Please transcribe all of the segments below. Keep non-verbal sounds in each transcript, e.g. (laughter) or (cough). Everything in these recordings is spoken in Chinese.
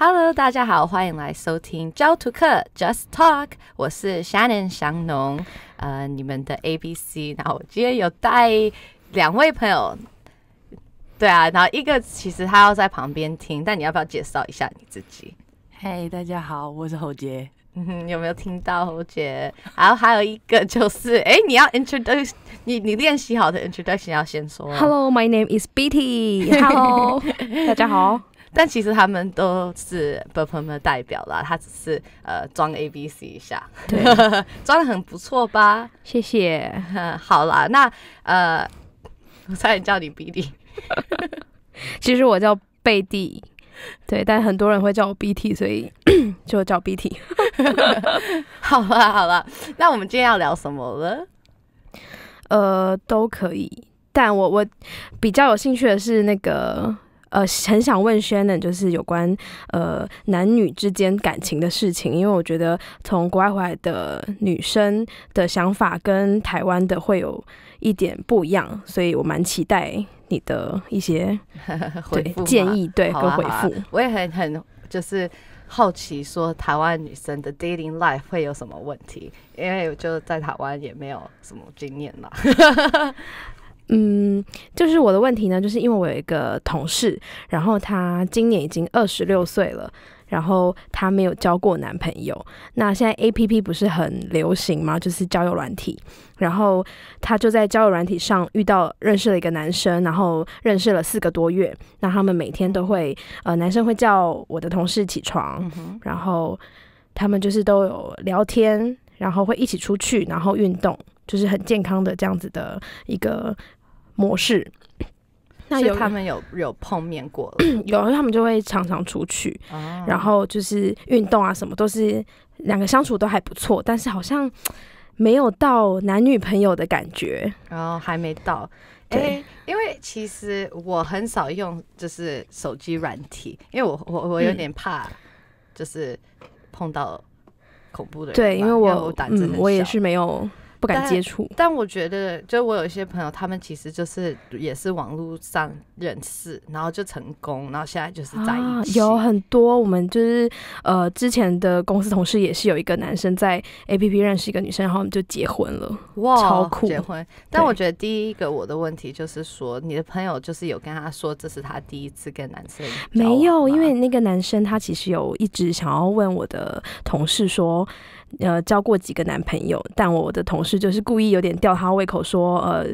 Hello，大家好，欢迎来收听教徒课 Just Talk，我是 Shannon 祥农，呃，你们的 A B C，然后今天有带两位朋友，对啊，然后一个其实他要在旁边听，但你要不要介绍一下你自己？Hey，大家好，我是侯杰，有没有听到侯杰？然后还有一个就是，哎，你要 introduce，你你练习好的 introduction 要先说。Hello，my name is Betty。Hello，(laughs) 大家好。但其实他们都是 b p e 的代表啦，他只是呃装 ABC 一下，(laughs) 装的很不错吧？谢谢。(laughs) 好啦，那呃，我差点叫你 BT，(laughs) 其实我叫贝蒂，对，但很多人会叫我 BT，所以 (clears throat) 就叫 BT。好了好了，那我们今天要聊什么了？呃，都可以，但我我比较有兴趣的是那个。呃，很想问 Shannon，就是有关呃男女之间感情的事情，因为我觉得从国外回来的女生的想法跟台湾的会有一点不一样，所以我蛮期待你的一些 (laughs) 回复建议，对跟回复。我也很很就是好奇，说台湾女生的 dating life 会有什么问题？因为就在台湾也没有什么经验嘛。(laughs) 嗯，就是我的问题呢，就是因为我有一个同事，然后他今年已经二十六岁了，然后他没有交过男朋友。那现在 A P P 不是很流行吗？就是交友软体，然后他就在交友软体上遇到认识了一个男生，然后认识了四个多月。那他们每天都会，呃，男生会叫我的同事起床，然后他们就是都有聊天，然后会一起出去，然后运动，就是很健康的这样子的一个。模式，那有他们有有碰面过，(clears throat) 有，他们就会常常出去，然后就是运动啊什么，都是两个相处都还不错，但是好像没有到男女朋友的感觉，然后还没到，对，因为其实我很少用就是手机软体，因为我我我有点怕，就是碰到恐怖的人，对，因为我嗯，我也是没有。不敢接触，但我觉得，就我有一些朋友，他们其实就是也是网络上认识，然后就成功，然后现在就是在一起。有很多我们就是呃之前的公司同事，也是有一个男生在 APP 认识一个女生，然后我们就结婚了，哇，超酷结婚。但我觉得第一个我的问题就是说，你的朋友就是有跟他说这是他第一次跟男生没有，因为那个男生他其实有一直想要问我的同事说。呃，交过几个男朋友，但我的同事就是故意有点吊他胃口，说呃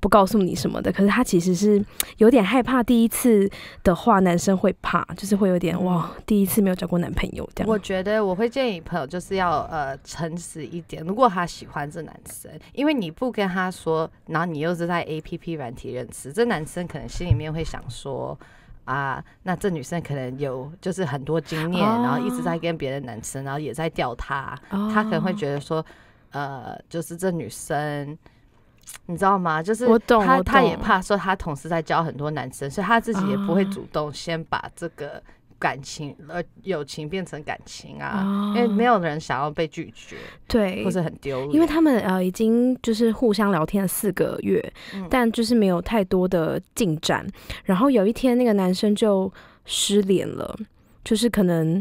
不告诉你什么的。可是他其实是有点害怕，第一次的话男生会怕，就是会有点哇，第一次没有交过男朋友这样。我觉得我会建议朋友就是要呃诚实一点，如果他喜欢这男生，因为你不跟他说，然后你又是在 APP 软体认识这男生，可能心里面会想说。啊，那这女生可能有就是很多经验，然后一直在跟别的男生，然后也在钓他，他可能会觉得说，呃，就是这女生，你知道吗？就是他他也怕说他同事在教很多男生，所以他自己也不会主动先把这个。感情呃，友情变成感情啊，因为没有人想要被拒绝，对，或者很丢脸。因为他们呃，已经就是互相聊天了四个月，但就是没有太多的进展。然后有一天，那个男生就失联了，就是可能。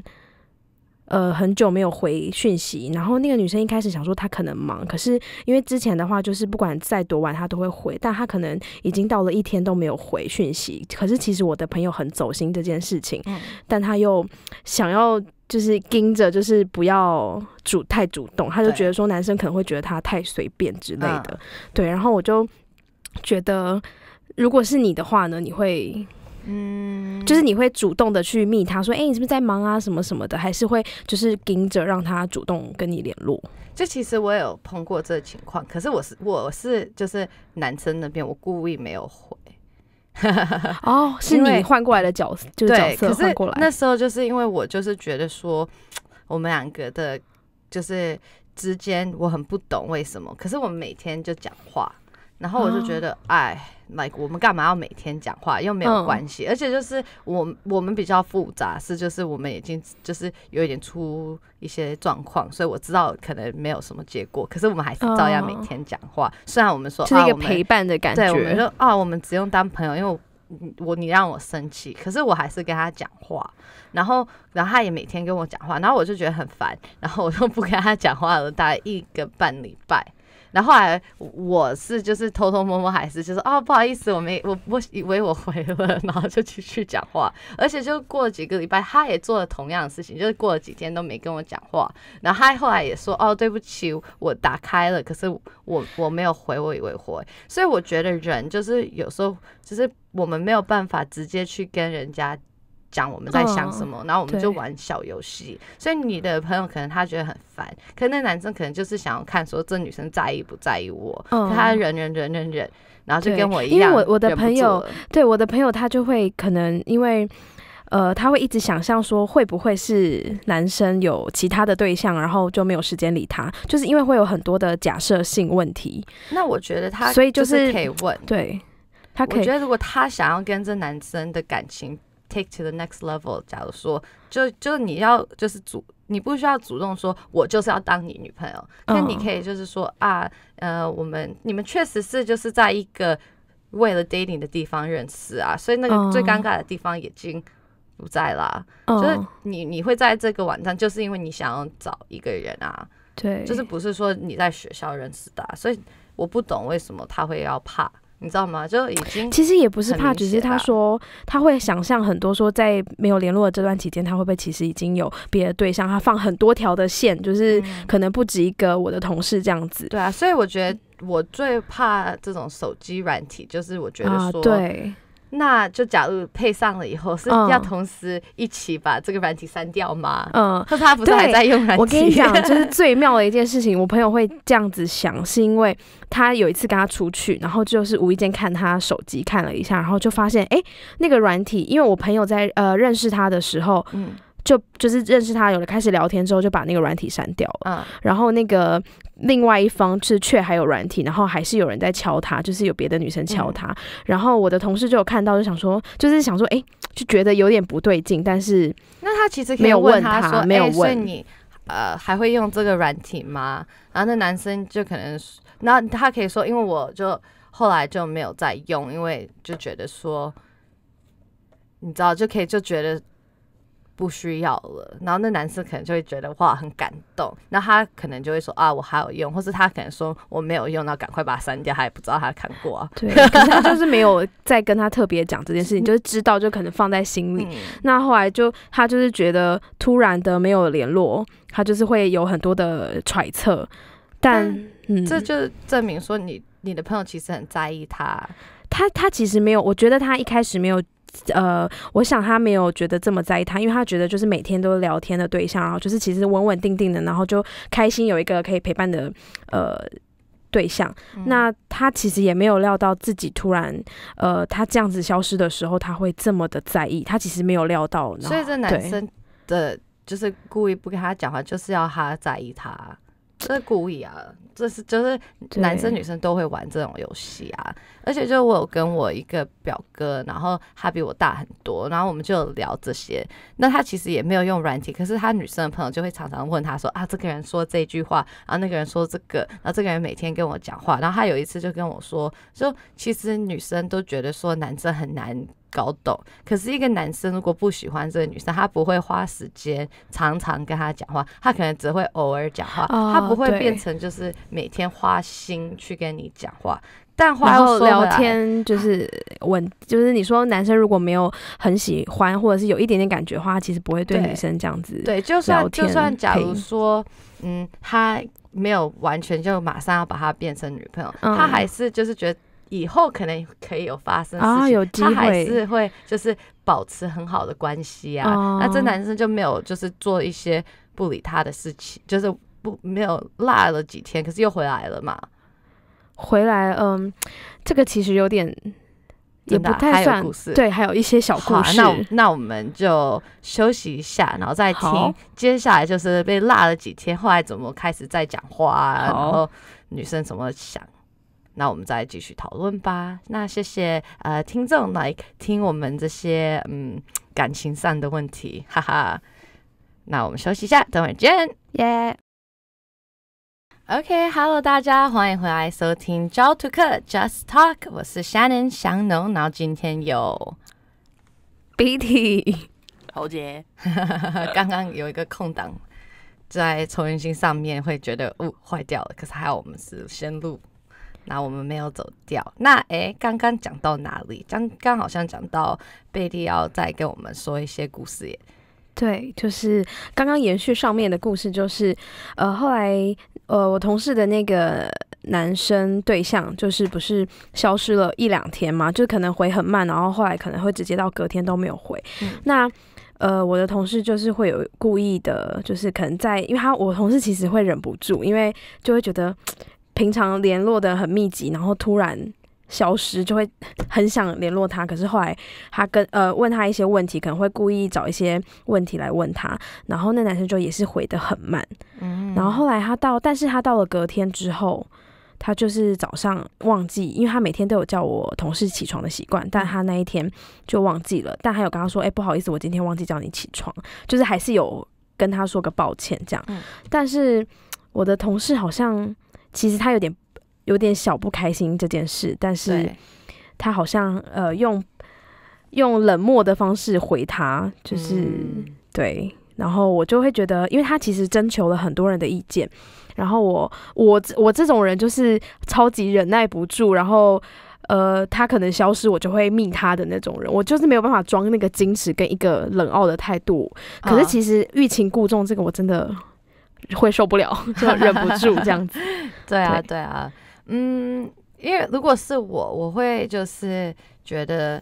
呃，很久没有回讯息，然后那个女生一开始想说她可能忙，可是因为之前的话就是不管再多晚她都会回，但她可能已经到了一天都没有回讯息。可是其实我的朋友很走心这件事情，但她又想要就是盯着，就是不要主太主动，她就觉得说男生可能会觉得她太随便之类的。对，然后我就觉得，如果是你的话呢，你会。嗯，就是你会主动的去密他说，哎，你是不是在忙啊，什么什么的，还是会就是盯着让他主动跟你联络。就其实我有碰过这情况，可是我是我是就是男生那边，我故意没有回。(laughs) 哦，是你换过来的角色，就角色换过来。那时候就是因为我就是觉得说我们两个的，就是之间我很不懂为什么，可是我们每天就讲话。然后我就觉得，哎，like 我们干嘛要每天讲话又没有关系，而且就是我我们比较复杂，是就是我们已经就是有一点出一些状况，所以我知道可能没有什么结果，可是我们还是照样每天讲话。虽然我们说是一个陪伴的感觉，对，我们说啊，我们只用当朋友，因为我你让我生气，可是我还是跟他讲话，然后然后他也每天跟我讲话，然后我就觉得很烦，然后我就不跟他讲话了，大概一个半礼拜。然后来，我是就是偷偷摸摸还是就说啊，不好意思，我没我我以为我回了，然后就继续讲话。而且就过了几个礼拜，他也做了同样的事情，就是过了几天都没跟我讲话。然后他后来也说哦，对不起，我打开了，可是我我没有回，我以为回。所以我觉得人就是有时候就是我们没有办法直接去跟人家。讲我们在想什么，然后我们就玩小游戏。所以你的朋友可能他觉得很烦，可那男生可能就是想要看说这女生在意不在意我。嗯，他忍忍忍忍忍，然后就跟我一样。因为我我的朋友，对我的朋友，他就会可能因为呃，他会一直想象说会不会是男生有其他的对象，然后就没有时间理他，就是因为会有很多的假设性问题。那我觉得他所以就是可以问，对，他我觉得如果他想要跟这男生的感情。Take to the next level。假如说，就就你要就是主，你不需要主动说，我就是要当你女朋友。那你可以就是说啊，呃，我们你们确实是就是在一个为了 dating 的地方认识啊，所以那个最尴尬的地方已经不在啦，就是你你会在这个网站，就是因为你想要找一个人啊，对，就是不是说你在学校认识的，所以我不懂为什么他会要怕。你知道吗？就已经其实也不是怕，只是他说他会想象很多，说在没有联络的这段期间，他会不会其实已经有别的对象？他放很多条的线，就是可能不止一个。我的同事这样子，对啊，所以我觉得我最怕这种手机软体，就是我觉得说。那就假如配上了以后，是要同时一起把这个软体删掉吗？嗯，他他不是还在用软体？我跟你讲，这是最妙的一件事情。我朋友会这样子想，是因为他有一次跟他出去，然后就是无意间看他手机看了一下，然后就发现哎，那个软体，因为我朋友在呃认识他的时候，(laughs) 嗯，就就是认识他，有了开始聊天之后就把那个软体删掉了，嗯，然后那个。另外一方是却还有软体，然后还是有人在敲他，就是有别的女生敲他。然后我的同事就有看到，就想说，就是想说，哎，就觉得有点不对劲。但是那他其实没有问他说，没有问你呃还会用这个软体吗？然后那男生就可能那他可以说，因为我就后来就没有再用，因为就觉得说，你知道就可以就觉得。不需要了，然后那男生可能就会觉得哇很感动，那他可能就会说啊我还有用，或是他可能说我没有用，那赶快把它删掉，他也不知道他看过啊。对，可是他就是没有再跟他特别讲这件事情，就是知道就可能放在心里。那后来就他就是觉得突然的没有联络，他就是会有很多的揣测，但这就证明说你你的朋友其实很在意他，他他其实没有，我觉得他一开始没有。呃，我想他没有觉得这么在意他，因为他觉得就是每天都聊天的对象，然后就是其实稳稳定定的，然后就开心有一个可以陪伴的呃对象。那他其实也没有料到自己突然呃他这样子消失的时候，他会这么的在意。他其实没有料到，所以这男生的就是故意不跟他讲话，就是要他在意他，这故意啊。这是就是男生女生都会玩这种游戏啊，而且就我有跟我一个表哥，然后他比我大很多，然后我们就聊这些。那他其实也没有用软体，可是他女生的朋友就会常常问他说啊，这个人说这句话然后那个人说这个，然后这个人每天跟我讲话，然后他有一次就跟我说，就其实女生都觉得说男生很难。搞懂，可是一个男生如果不喜欢这个女生，他不会花时间常常跟她讲话，他可能只会偶尔讲话，他不会变成就是每天花心去跟你讲话。然后聊天就是稳，就是你说男生如果没有很喜欢，或者是有一点点感觉的话，其实不会对女生这样子。对，就算就算假如说，嗯，他没有完全就马上要把她变成女朋友，他还是就是觉得。以后可能可以有发生事情，他还是会就是保持很好的关系啊。那这男生就没有就是做一些不理他的事情，就是不没有落了几天，可是又回来了嘛。回来，嗯，这个其实有点也不太有故事，对，还有一些小故事。那那我们就休息一下，然后再听接下来就是被落了几天，后来怎么开始在讲话，然后女生怎么想。那我们再继续讨论吧。那谢谢呃听众来听我们这些嗯感情上的问题，哈哈。那我们休息一下，等会见。耶。OK，Hello 大家，欢迎回来收听《to 课 Just Talk》，我是 Shannon 香农，然后今天有 b e a u t 哈侯杰。(laughs) 刚刚有一个空档，在重音性上面会觉得哦坏掉了，可是还好我们是先录。那我们没有走掉。那哎，刚刚讲到哪里？刚刚好像讲到贝蒂要再跟我们说一些故事耶。对，就是刚刚延续上面的故事，就是呃，后来呃，我同事的那个男生对象，就是不是消失了一两天嘛？就可能回很慢，然后后来可能会直接到隔天都没有回。那呃，我的同事就是会有故意的，就是可能在，因为他我同事其实会忍不住，因为就会觉得。平常联络的很密集，然后突然消失，就会很想联络他。可是后来他跟呃问他一些问题，可能会故意找一些问题来问他。然后那男生就也是回的很慢。嗯，然后后来他到，但是他到了隔天之后，他就是早上忘记，因为他每天都有叫我同事起床的习惯，但他那一天就忘记了。但还有跟他说：“哎，不好意思，我今天忘记叫你起床，就是还是有跟他说个抱歉这样。”嗯，但是我的同事好像。其实他有点有点小不开心这件事，但是他好像呃用用冷漠的方式回他，就是对，然后我就会觉得，因为他其实征求了很多人的意见，然后我我我这种人就是超级忍耐不住，然后呃他可能消失，我就会密他的那种人，我就是没有办法装那个矜持跟一个冷傲的态度，可是其实欲擒故纵这个我真的。会受不了，(laughs) 就忍不住这样子。(laughs) 对啊，对啊，嗯，因为如果是我，我会就是觉得，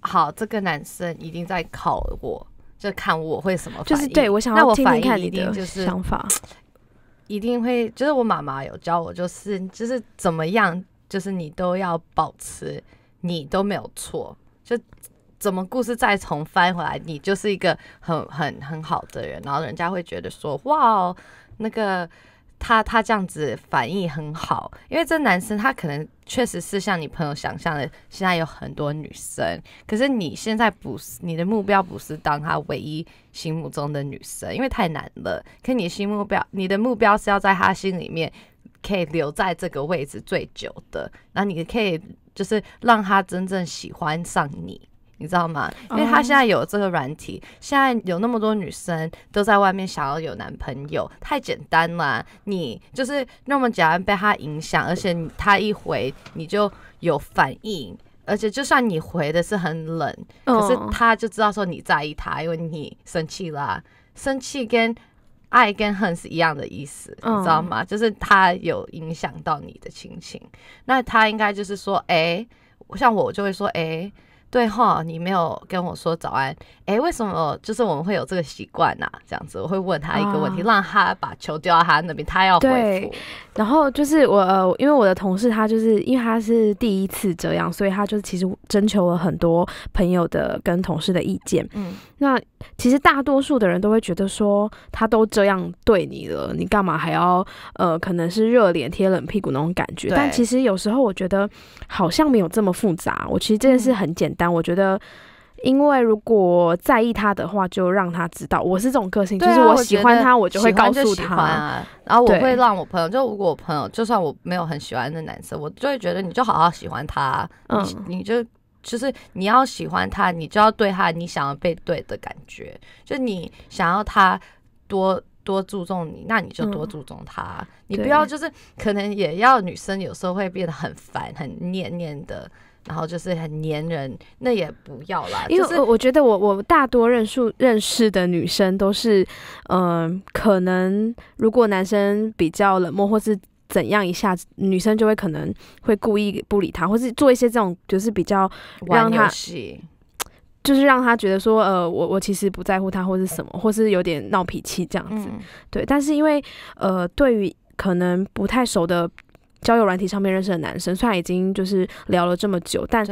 好，这个男生一定在考我，就看我会什么反应。对我想要那我反应一定就是想法，(tsk) 一定会。就是我妈妈有教我，就是就是怎么样，就是你都要保持，你都没有错，就。怎么故事再重翻回来？你就是一个很很很好的人，然后人家会觉得说哇，那个他他这样子反应很好，因为这男生他可能确实是像你朋友想象的，现在有很多女生，可是你现在不是你的目标，不是当他唯一心目中的女生，因为太难了。可你心目标，你的目标是要在他心里面可以留在这个位置最久的，那你可以就是让他真正喜欢上你。你知道吗？因为他现在有这个软体，现在有那么多女生都在外面想要有男朋友，太简单了。你就是那么简单被他影响，而且他一回你就有反应，而且就算你回的是很冷，可是他就知道说你在意他，因为你生气啦。生气跟爱跟恨是一样的意思，你知道吗？就是他有影响到你的心情，那他应该就是说，哎，像我就会说，哎。对哈，你没有跟我说早安，哎，为什么？就是我们会有这个习惯呐？这样子，我会问他一个问题，让他把球丢到他那边，他要回复。然后就是我，因为我的同事他就是因为他是第一次这样，所以他就其实征求了很多朋友的跟同事的意见。嗯。那其实大多数的人都会觉得说，他都这样对你了，你干嘛还要呃，可能是热脸贴冷屁股那种感觉。但其实有时候我觉得好像没有这么复杂。我其实这件事很简单，我觉得，因为如果在意他的话，就让他知道我是这种个性，就是我喜欢他，我就会告诉他。然后我会让我朋友，就如果我朋友，就算我没有很喜欢的男生，我就会觉得你就好好喜欢他，你你就。就是你要喜欢他，你就要对他，你想要被对的感觉，就你想要他多多注重你，那你就多注重他。你不要就是可能也要女生有时候会变得很烦、很黏黏的，然后就是很黏人，那也不要啦。因为我觉得我我大多认识认识的女生都是，嗯，可能如果男生比较冷漠或是。怎样一下子女生就会可能会故意不理他，或是做一些这种就是比较让他，就是让他觉得说呃我我其实不在乎他或是什么，或是有点闹脾气这样子。对，但是因为呃对于可能不太熟的交友软体上面认识的男生，虽然已经就是聊了这么久，但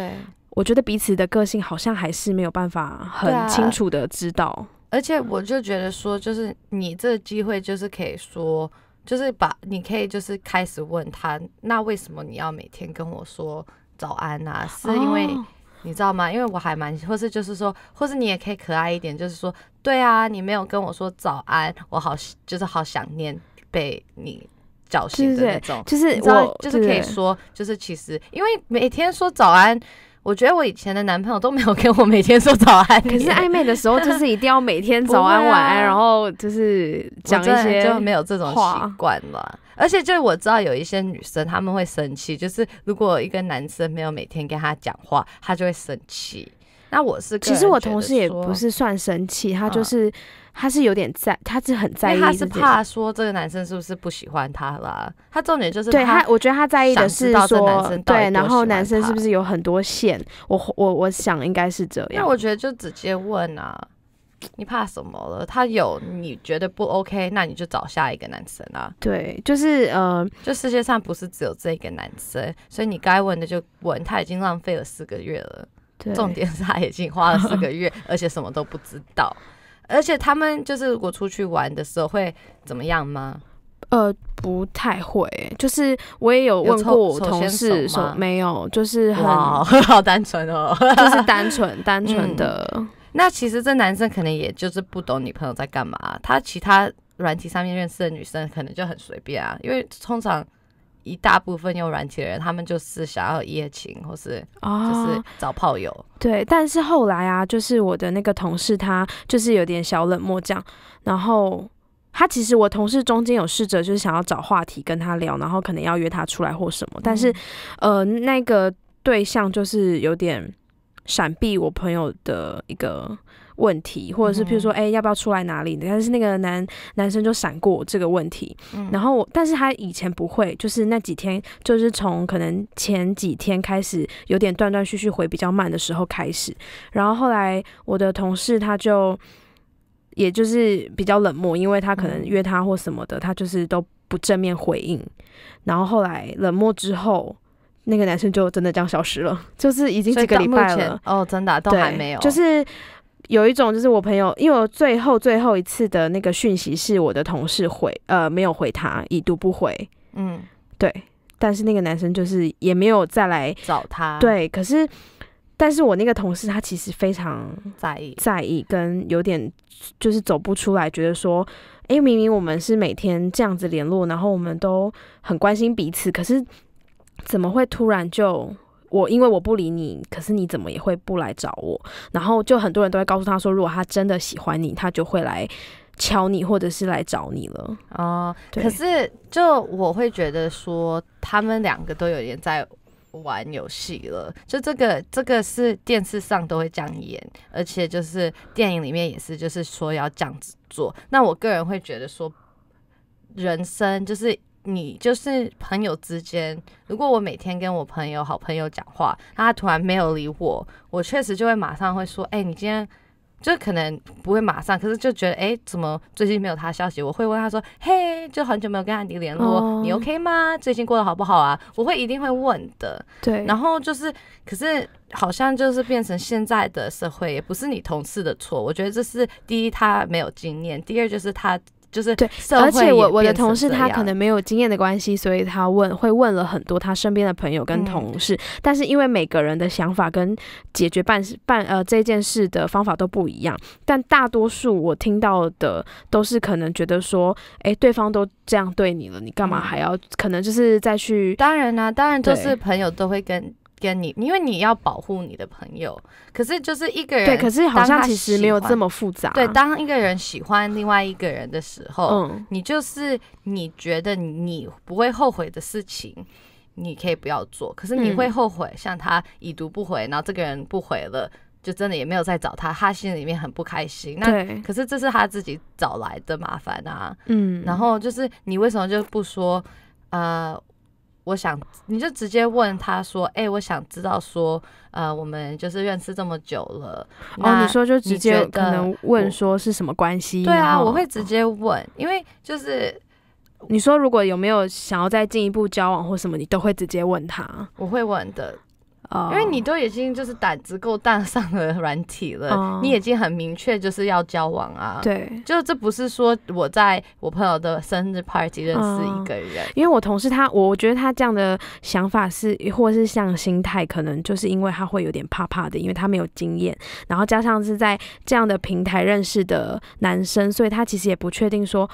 我觉得彼此的个性好像还是没有办法很清楚的知道。而且我就觉得说，就是你这机会就是可以说。就是把你可以就是开始问他，那为什么你要每天跟我说早安啊？是因为你知道吗？因为我还蛮，或是就是说，或是你也可以可爱一点，就是说，对啊，你没有跟我说早安，我好就是好想念被你叫醒的那种，就是我就是可以说，就是其实因为每天说早安。我觉得我以前的男朋友都没有跟我每天说早安。可是暧昧的时候就是一定要每天 (laughs) 早安晚安，然后就是讲一些就没有这种习惯了。而且就是我知道有一些女生他们会生气，就是如果一个男生没有每天跟他讲话，他就会生气。那我是，其实我同事也不是算生气，他就是他是有点在，他是很在意，他是怕说这个男生是不是不喜欢他了。他重点就是对他，我觉得他在意的是说，对，然后男生是不是有很多线？我我我想应该是这样。那我觉得就直接问啊，你怕什么了？他有你觉得不 OK，那你就找下一个男生啊。对，就是呃，就世界上不是只有这个男生，所以你该问的就问，他已经浪费了四个月了。重点是他已经花了四个月，(laughs) 而且什么都不知道。而且他们就是如果出去玩的时候会怎么样吗？呃，不太会。就是我也有问过我同事说没有，就是很 (laughs) 好单纯哦，(laughs) 就是单纯单纯的。那其实这男生可能也就是不懂女朋友在干嘛。他其他软体上面认识的女生可能就很随便啊，因为通常。一大部分用软件的人，他们就是想要一夜情，或是就是找炮友。对，但是后来啊，就是我的那个同事，他就是有点小冷漠这样。然后他其实我同事中间有试着就是想要找话题跟他聊，然后可能要约他出来或什么。但是，呃，那个对象就是有点闪避我朋友的一个。问题，或者是譬如说，哎，要不要出来哪里？但是那个男男生就闪过这个问题，然后我，但是他以前不会，就是那几天，就是从可能前几天开始，有点断断续续回比较慢的时候开始，然后后来我的同事他就也就是比较冷漠，因为他可能约他或什么的，他就是都不正面回应，然后后来冷漠之后，那个男生就真的这样消失了，(laughs) 就是已经几个礼拜了哦，真的都还没有，就是。有一种就是我朋友，因为我最后最后一次的那个讯息是我的同事回，呃，没有回他，已读不回。嗯，对。但是那个男生就是也没有再来找他。对，可是，但是我那个同事他其实非常在意，在意，跟有点就是走不出来，觉得说，哎，明明我们是每天这样子联络，然后我们都很关心彼此，可是怎么会突然就？我因为我不理你，可是你怎么也会不来找我？然后就很多人都会告诉他说，如果他真的喜欢你，他就会来敲你，或者是来找你了。啊，可是就我会觉得说，他们两个都有点在玩游戏了。就这个，这个是电视上都会这样演，而且就是电影里面也是，就是说要这样子做。那我个人会觉得说，人生就是。你就是朋友之间，如果我每天跟我朋友、好朋友讲话，他突然没有理我，我确实就会马上会说，哎，你今天就可能不会马上，可是就觉得，哎，怎么最近没有他消息？我会问他说，嘿，就很久没有跟安迪联络，你 OK 吗？最近过得好不好啊？我会一定会问的。对。然后就是，可是好像就是变成现在的社会，也不是你同事的错。我觉得这是第一，他没有经验；第二就是他。就是对，而且我我的同事他可能没有经验的关系，所以他问会问了很多他身边的朋友跟同事，但是因为每个人的想法跟解决办事办呃这件事的方法都不一样，但大多数我听到的都是可能觉得说，哎，对方都这样对你了，你干嘛还要可能就是再去？当然啦，当然就是朋友都会跟。跟你，因为你要保护你的朋友，可是就是一个人，对，可是好像其实没有这么复杂。对，当一个人喜欢另外一个人的时候，嗯，你就是你觉得你不会后悔的事情，你可以不要做。可是你会后悔，像他已读不回，然后这个人不回了，就真的也没有再找他，他心里面很不开心。那可是这是他自己找来的麻烦啊。嗯，然后就是你为什么就不说，呃？我想，你就直接问他说：“哎，我想知道说，呃，我们就是认识这么久了，然后你说就直接可能问说是什么关系？”对啊，我会直接问，因为就是你说如果有没有想要再进一步交往或什么，你都会直接问他，我会问的。因为你都已经就是胆子够大上了软体了，你已经很明确就是要交往啊。对，就这不是说我在我朋友的生日 party 认识一个人，因为我同事他，我觉得他这样的想法是，或是像心态，可能就是因为他会有点怕怕的，因为他没有经验，然后加上是在这样的平台认识的男生，所以他其实也不确定说。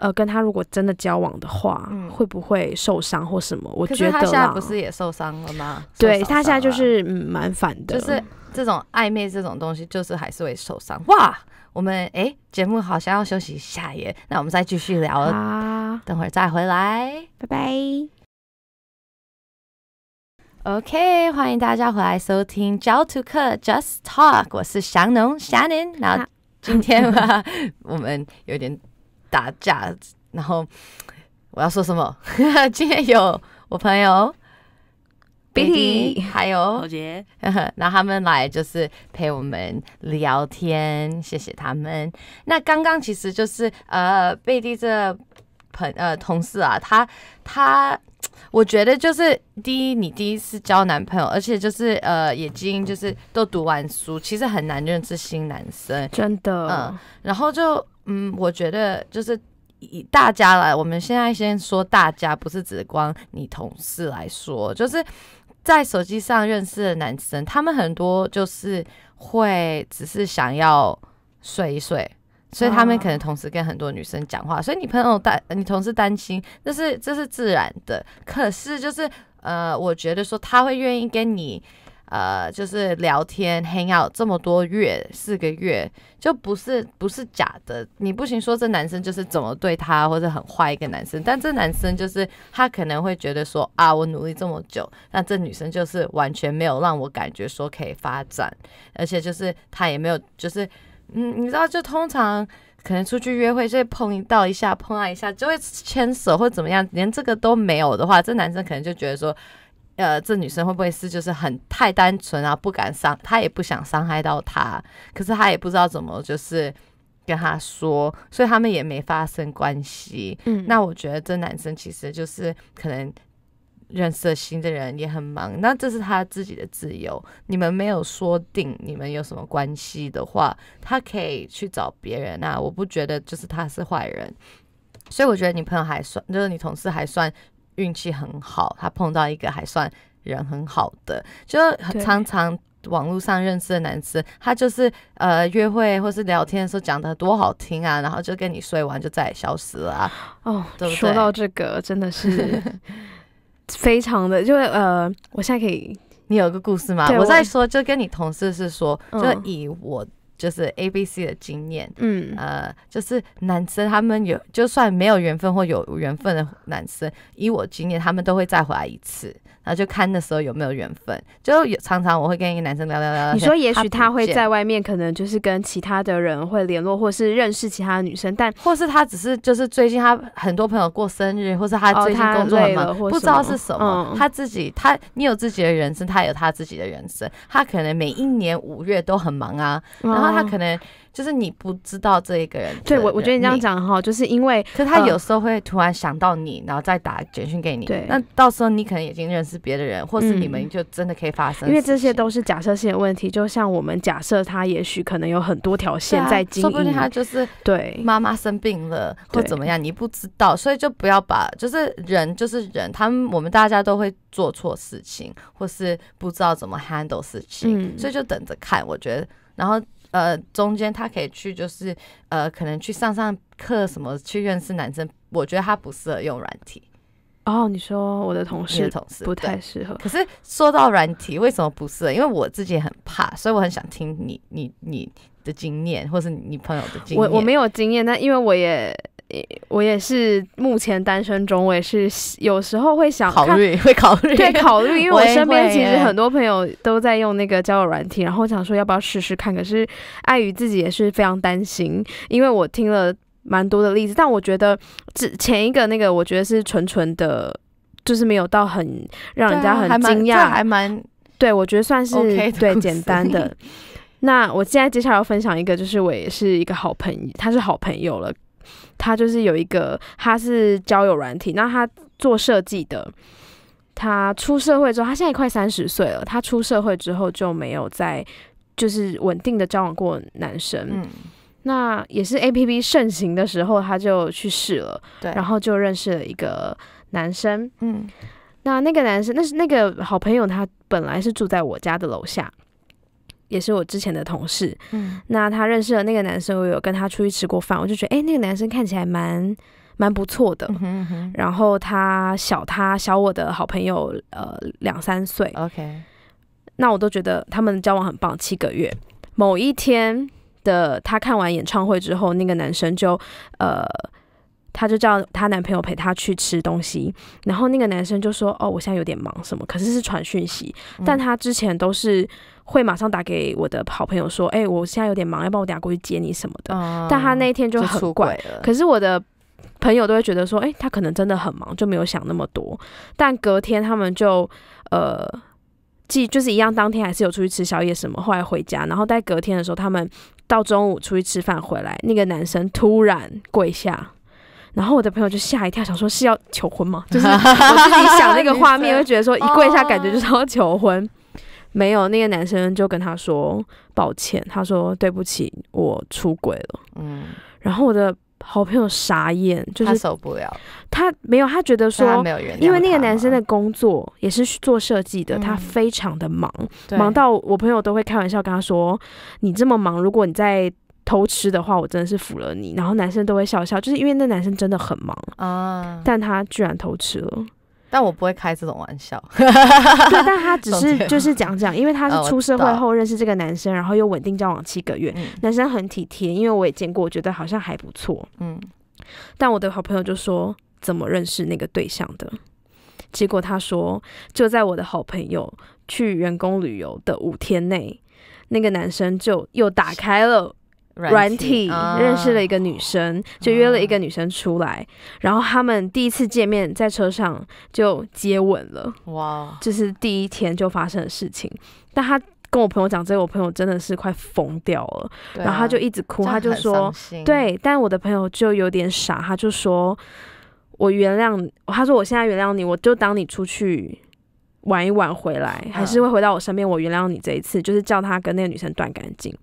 呃，跟他如果真的交往的话，会不会受伤或什么？我觉得他现在不是也受伤了吗？(laughs) 对他现在就是蛮反的，就是这种暧昧这种东西，就是还是会受伤。哇，我们哎，节目好像要休息一下耶，那我们再继续聊，等会儿再回来，拜拜。OK，欢迎大家回来收听《焦土课 Just Talk》，我是祥龙 Shannon，今天吧，(laughs) 我们有点。打架，然后我要说什么？(laughs) 今天有我朋友贝蒂，还有浩杰，那 (laughs) 他们来就是陪我们聊天，谢谢他们。那刚刚其实就是呃，贝蒂这朋呃同事啊，他他，我觉得就是第一，你第一次交男朋友，而且就是呃，已经就是都读完书，其实很难认识新男生，真的。嗯，然后就。嗯，我觉得就是以大家来，我们现在先说大家，不是只光你同事来说，就是在手机上认识的男生，他们很多就是会只是想要睡一睡，所以他们可能同时跟很多女生讲话，所以你朋友担你同事担心，这是这是自然的，可是就是呃，我觉得说他会愿意跟你。呃，就是聊天 hang out 这么多月，四个月就不是不是假的。你不行说这男生就是怎么对他，或者很坏一个男生，但这男生就是他可能会觉得说啊，我努力这么久，那这女生就是完全没有让我感觉说可以发展，而且就是他也没有就是嗯，你知道就通常可能出去约会就会碰到一下，碰爱一下就会牵手或怎么样，连这个都没有的话，这男生可能就觉得说。呃，这女生会不会是就是很太单纯啊？不敢伤，她也不想伤害到他，可是她也不知道怎么就是跟他说，所以他们也没发生关系。嗯，那我觉得这男生其实就是可能认识新的人也很忙，那这是他自己的自由。你们没有说定你们有什么关系的话，他可以去找别人啊。我不觉得就是他是坏人，所以我觉得你朋友还算，就是你同事还算。运气很好，他碰到一个还算人很好的，就常常网络上认识的男生，他就是呃约会或是聊天的时候讲的多好听啊，然后就跟你睡完就再也消失了。啊。哦，说到这个真的是 (laughs) 非常的，就呃，我现在可以，你有个故事吗？我在说，就跟你同事是说，就以我。就是 A、B、C 的经验，嗯，呃，就是男生他们有，就算没有缘分或有缘分的男生，以我经验，他们都会再回来一次。然后就看的时候有没有缘分，就有常常我会跟一个男生聊聊聊。你说也许他会在外面，可能就是跟其他的人会联络，或是认识其他的女生，但或是他只是就是最近他很多朋友过生日，或是他最近工作忙，不知道是什么。他自己他你有自己的人生，他有他自己的人生，他可能每一年五月都很忙啊，然后他可能。就是你不知道这一个人，对我我觉得你这样讲哈，就是因为，就他有时候会突然想到你，然后再打简讯给你。对，那到时候你可能已经认识别的人，或是你们就真的可以发生。因为这些都是假设性问题，就像我们假设他也许可能有很多条线在经营，说不定他就是对妈妈生病了或怎么样，你不知道，所以就不要把就是人就是人，他们我们大家都会做错事情，或是不知道怎么 handle 事情，所以就等着看。我觉得，然后。呃，中间他可以去，就是呃，可能去上上课什么，去认识男生。我觉得他不适合用软体。哦，你说我的同事，不太适合。可是说到软体，为什么不适合？因为我自己很怕，所以我很想听你、你、你的经验，或是你朋友的经验。我我没有经验，但因为我也。我也是目前单身中，我也是有时候会想考虑，会考虑对考虑，因为我身边其实很多朋友都在用那个交友软体，然后想说要不要试试看。可是碍于自己也是非常担心，因为我听了蛮多的例子，但我觉得这前一个那个我觉得是纯纯的，就是没有到很让人家很惊讶，还蛮对，我觉得算是对简单的。(laughs) 那我现在接下来要分享一个，就是我也是一个好朋友，他是好朋友了。他就是有一个，他是交友软体，那他做设计的。他出社会之后，他现在快三十岁了。他出社会之后就没有再就是稳定的交往过男生。那也是 A P P 盛行的时候，他就去试了，然后就认识了一个男生。嗯，那那个男生，那是那个好朋友，他本来是住在我家的楼下。也是我之前的同事，那他认识了那个男生，我有跟他出去吃过饭，我就觉得，哎，那个男生看起来蛮蛮不错的。然后他小他小我的好朋友，呃，两三岁。OK，那我都觉得他们交往很棒，七个月。某一天的他看完演唱会之后，那个男生就呃。他就叫他男朋友陪他去吃东西，然后那个男生就说：“哦，我现在有点忙什么。”可是是传讯息，但他之前都是会马上打给我的好朋友说：“哎，我现在有点忙，要不我等下过去接你什么的。”但他那一天就很怪，可是我的朋友都会觉得说：“哎，他可能真的很忙，就没有想那么多。”但隔天他们就呃即就是一样，当天还是有出去吃宵夜什么，后来回家，然后在隔天的时候，他们到中午出去吃饭回来，那个男生突然跪下。然后我的朋友就吓一跳，想说是要求婚吗？(laughs) 就是我自己想那个画面，会 (laughs) 觉得说一跪下感觉就是要求婚。没有，那个男生就跟他说抱歉，他说对不起，我出轨了。嗯，然后我的好朋友傻眼，就是受不了。他没有，他觉得说，因为那个男生的工作也是做设计的，他非常的忙，忙到我朋友都会开玩笑跟他说：“你这么忙，如果你在。”偷吃的话，我真的是服了你。然后男生都会笑笑，就是因为那男生真的很忙啊，但他居然偷吃了。但我不会开这种玩笑。对，但他 (laughs) 只是就是讲讲，因为他是出社会后认识这个男生，然后又稳定交往七个月，男生很体贴，因为我也见过，我觉得好像还不错。嗯，但我的好朋友就说，怎么认识那个对象的？结果他说，就在我的好朋友去员工旅游的五天内，那个男生就又打开了。软体认识了一个女生，就约了一个女生出来，然后他们第一次见面在车上就接吻了，哇！就是第一天就发生的事情。但他跟我朋友讲这个，我朋友真的是快疯掉了，然后他就一直哭，他就说，对，但我的朋友就有点傻，他就说我原谅，他说我现在原谅你，我就当你出去玩一玩回来，还是会回到我身边，我原谅你这一次，就是叫他跟那个女生断干净。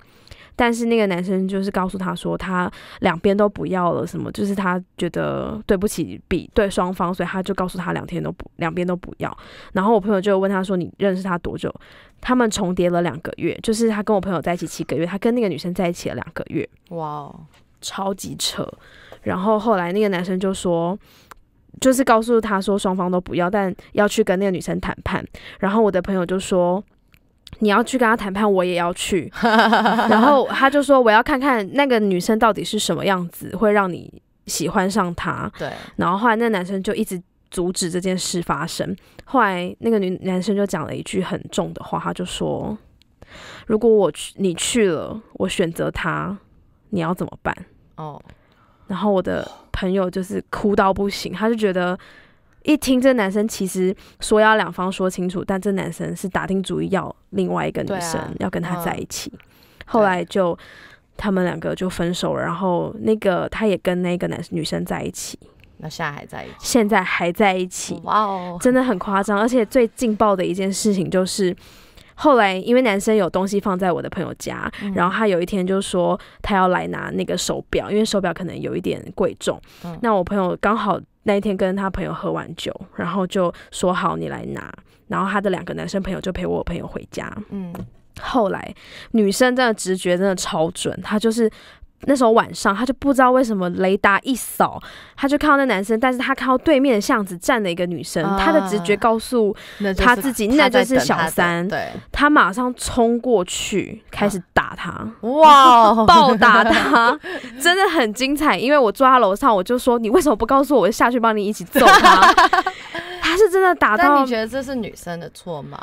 但是那个男生就是告诉他说，他两边都不要了，什么就是他觉得对不起比对双方，所以他就告诉他两天都不两边都不要。然后我朋友就问他说：“你认识他多久？”他们重叠了两个月，就是他跟我朋友在一起七个月，他跟那个女生在一起了两个月。哇，超级扯！然后后来那个男生就说，就是告诉他说双方都不要，但要去跟那个女生谈判。然后我的朋友就说。你要去跟他谈判，我也要去。(laughs) 然后他就说：“我要看看那个女生到底是什么样子，会让你喜欢上她。对。然后后来那男生就一直阻止这件事发生。后来那个女男生就讲了一句很重的话，他就说：“如果我去，你去了，我选择他，你要怎么办？”哦。然后我的朋友就是哭到不行，他就觉得。一听这男生其实说要两方说清楚，但这男生是打定主意要另外一个女生要跟他在一起，后来就他们两个就分手了，然后那个他也跟那个男女生在一起，那现在还在一起？现在还在一起？哇哦，真的很夸张，而且最劲爆的一件事情就是。后来，因为男生有东西放在我的朋友家，然后他有一天就说他要来拿那个手表，因为手表可能有一点贵重。那我朋友刚好那一天跟他朋友喝完酒，然后就说好你来拿，然后他的两个男生朋友就陪我朋友回家。嗯，后来女生真的直觉真的超准，他就是。那时候晚上，他就不知道为什么雷达一扫，他就看到那男生，但是他看到对面的巷子站了一个女生，他的直觉告诉他自己，那就是小三，对，他马上冲过去开始打他，哇，(laughs) 暴打他，真的很精彩，因为我坐在楼上，我就说你为什么不告诉我，我就下去帮你一起揍他，(laughs) 他是真的打到，你觉得这是女生的错吗？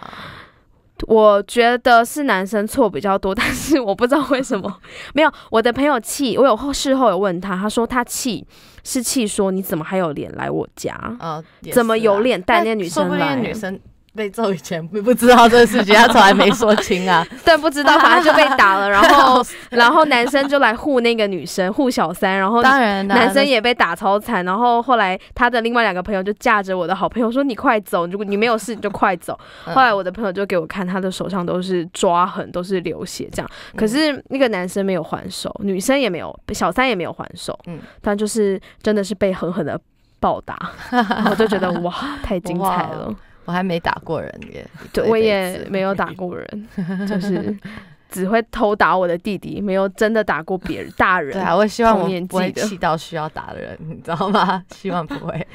我觉得是男生错比较多，但是我不知道为什么 (laughs) 没有我的朋友气。我有事后有问他，他说他气是气说你怎么还有脸来我家怎么有脸带那女生来？女生。被揍以前，不不知道这个事情，他从来没说清啊。对，(laughs) 不知道，反正就被打了，(laughs) 然后然后男生就来护那个女生，护小三，然后当然男生也被打超惨，然后后来他的另外两个朋友就架着我的好朋友说：“你快走，如果你没有事你就快走。(laughs) ”后来我的朋友就给我看他的手上都是抓痕，都是流血这样。可是那个男生没有还手，女生也没有，小三也没有还手，嗯，但就是真的是被狠狠的暴打，我就觉得哇，太精彩了。我还没打过人耶，对，我也没有打过人，(laughs) 就是只会偷打我的弟弟，没有真的打过别人大人。(laughs) 对，我希望我不会气到需要打人，你知道吗？(laughs) 希望不会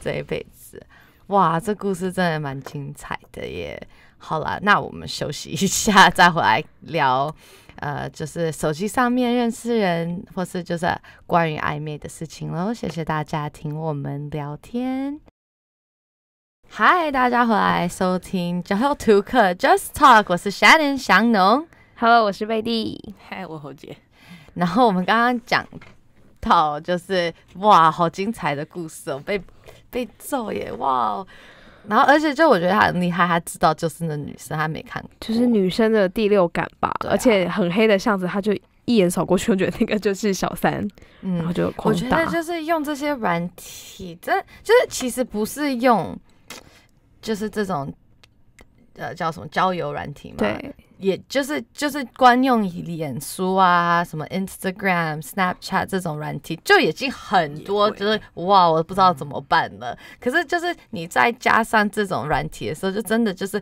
这一辈子。哇，这故事真的蛮精彩的耶！好了，那我们休息一下，再回来聊。呃，就是手机上面认识人，或是就是关于暧昧的事情喽。谢谢大家听我们聊天。嗨，大家好，来收听 Just j u s t Talk，我是 Shannon 祥农，Hello，我是贝蒂，嗨，我侯杰。然后我们刚刚讲到，就是哇，好精彩的故事哦，被被揍耶，哇！然后而且就我觉得他很厉害，他知道就是那女生，他没看，过，就是女生的第六感吧。而且很黑的巷子，他就一眼扫过去，我觉得那个就是小三。嗯，然后就我觉得就是用这些软体，这就是其实不是用。就是这种，呃，叫什么交友软体嘛，对，也就是就是光用脸书啊，什么 Instagram、Snapchat 这种软体，就已经很多，就是哇，我不知道怎么办了。可是就是你再加上这种软体的时候，就真的就是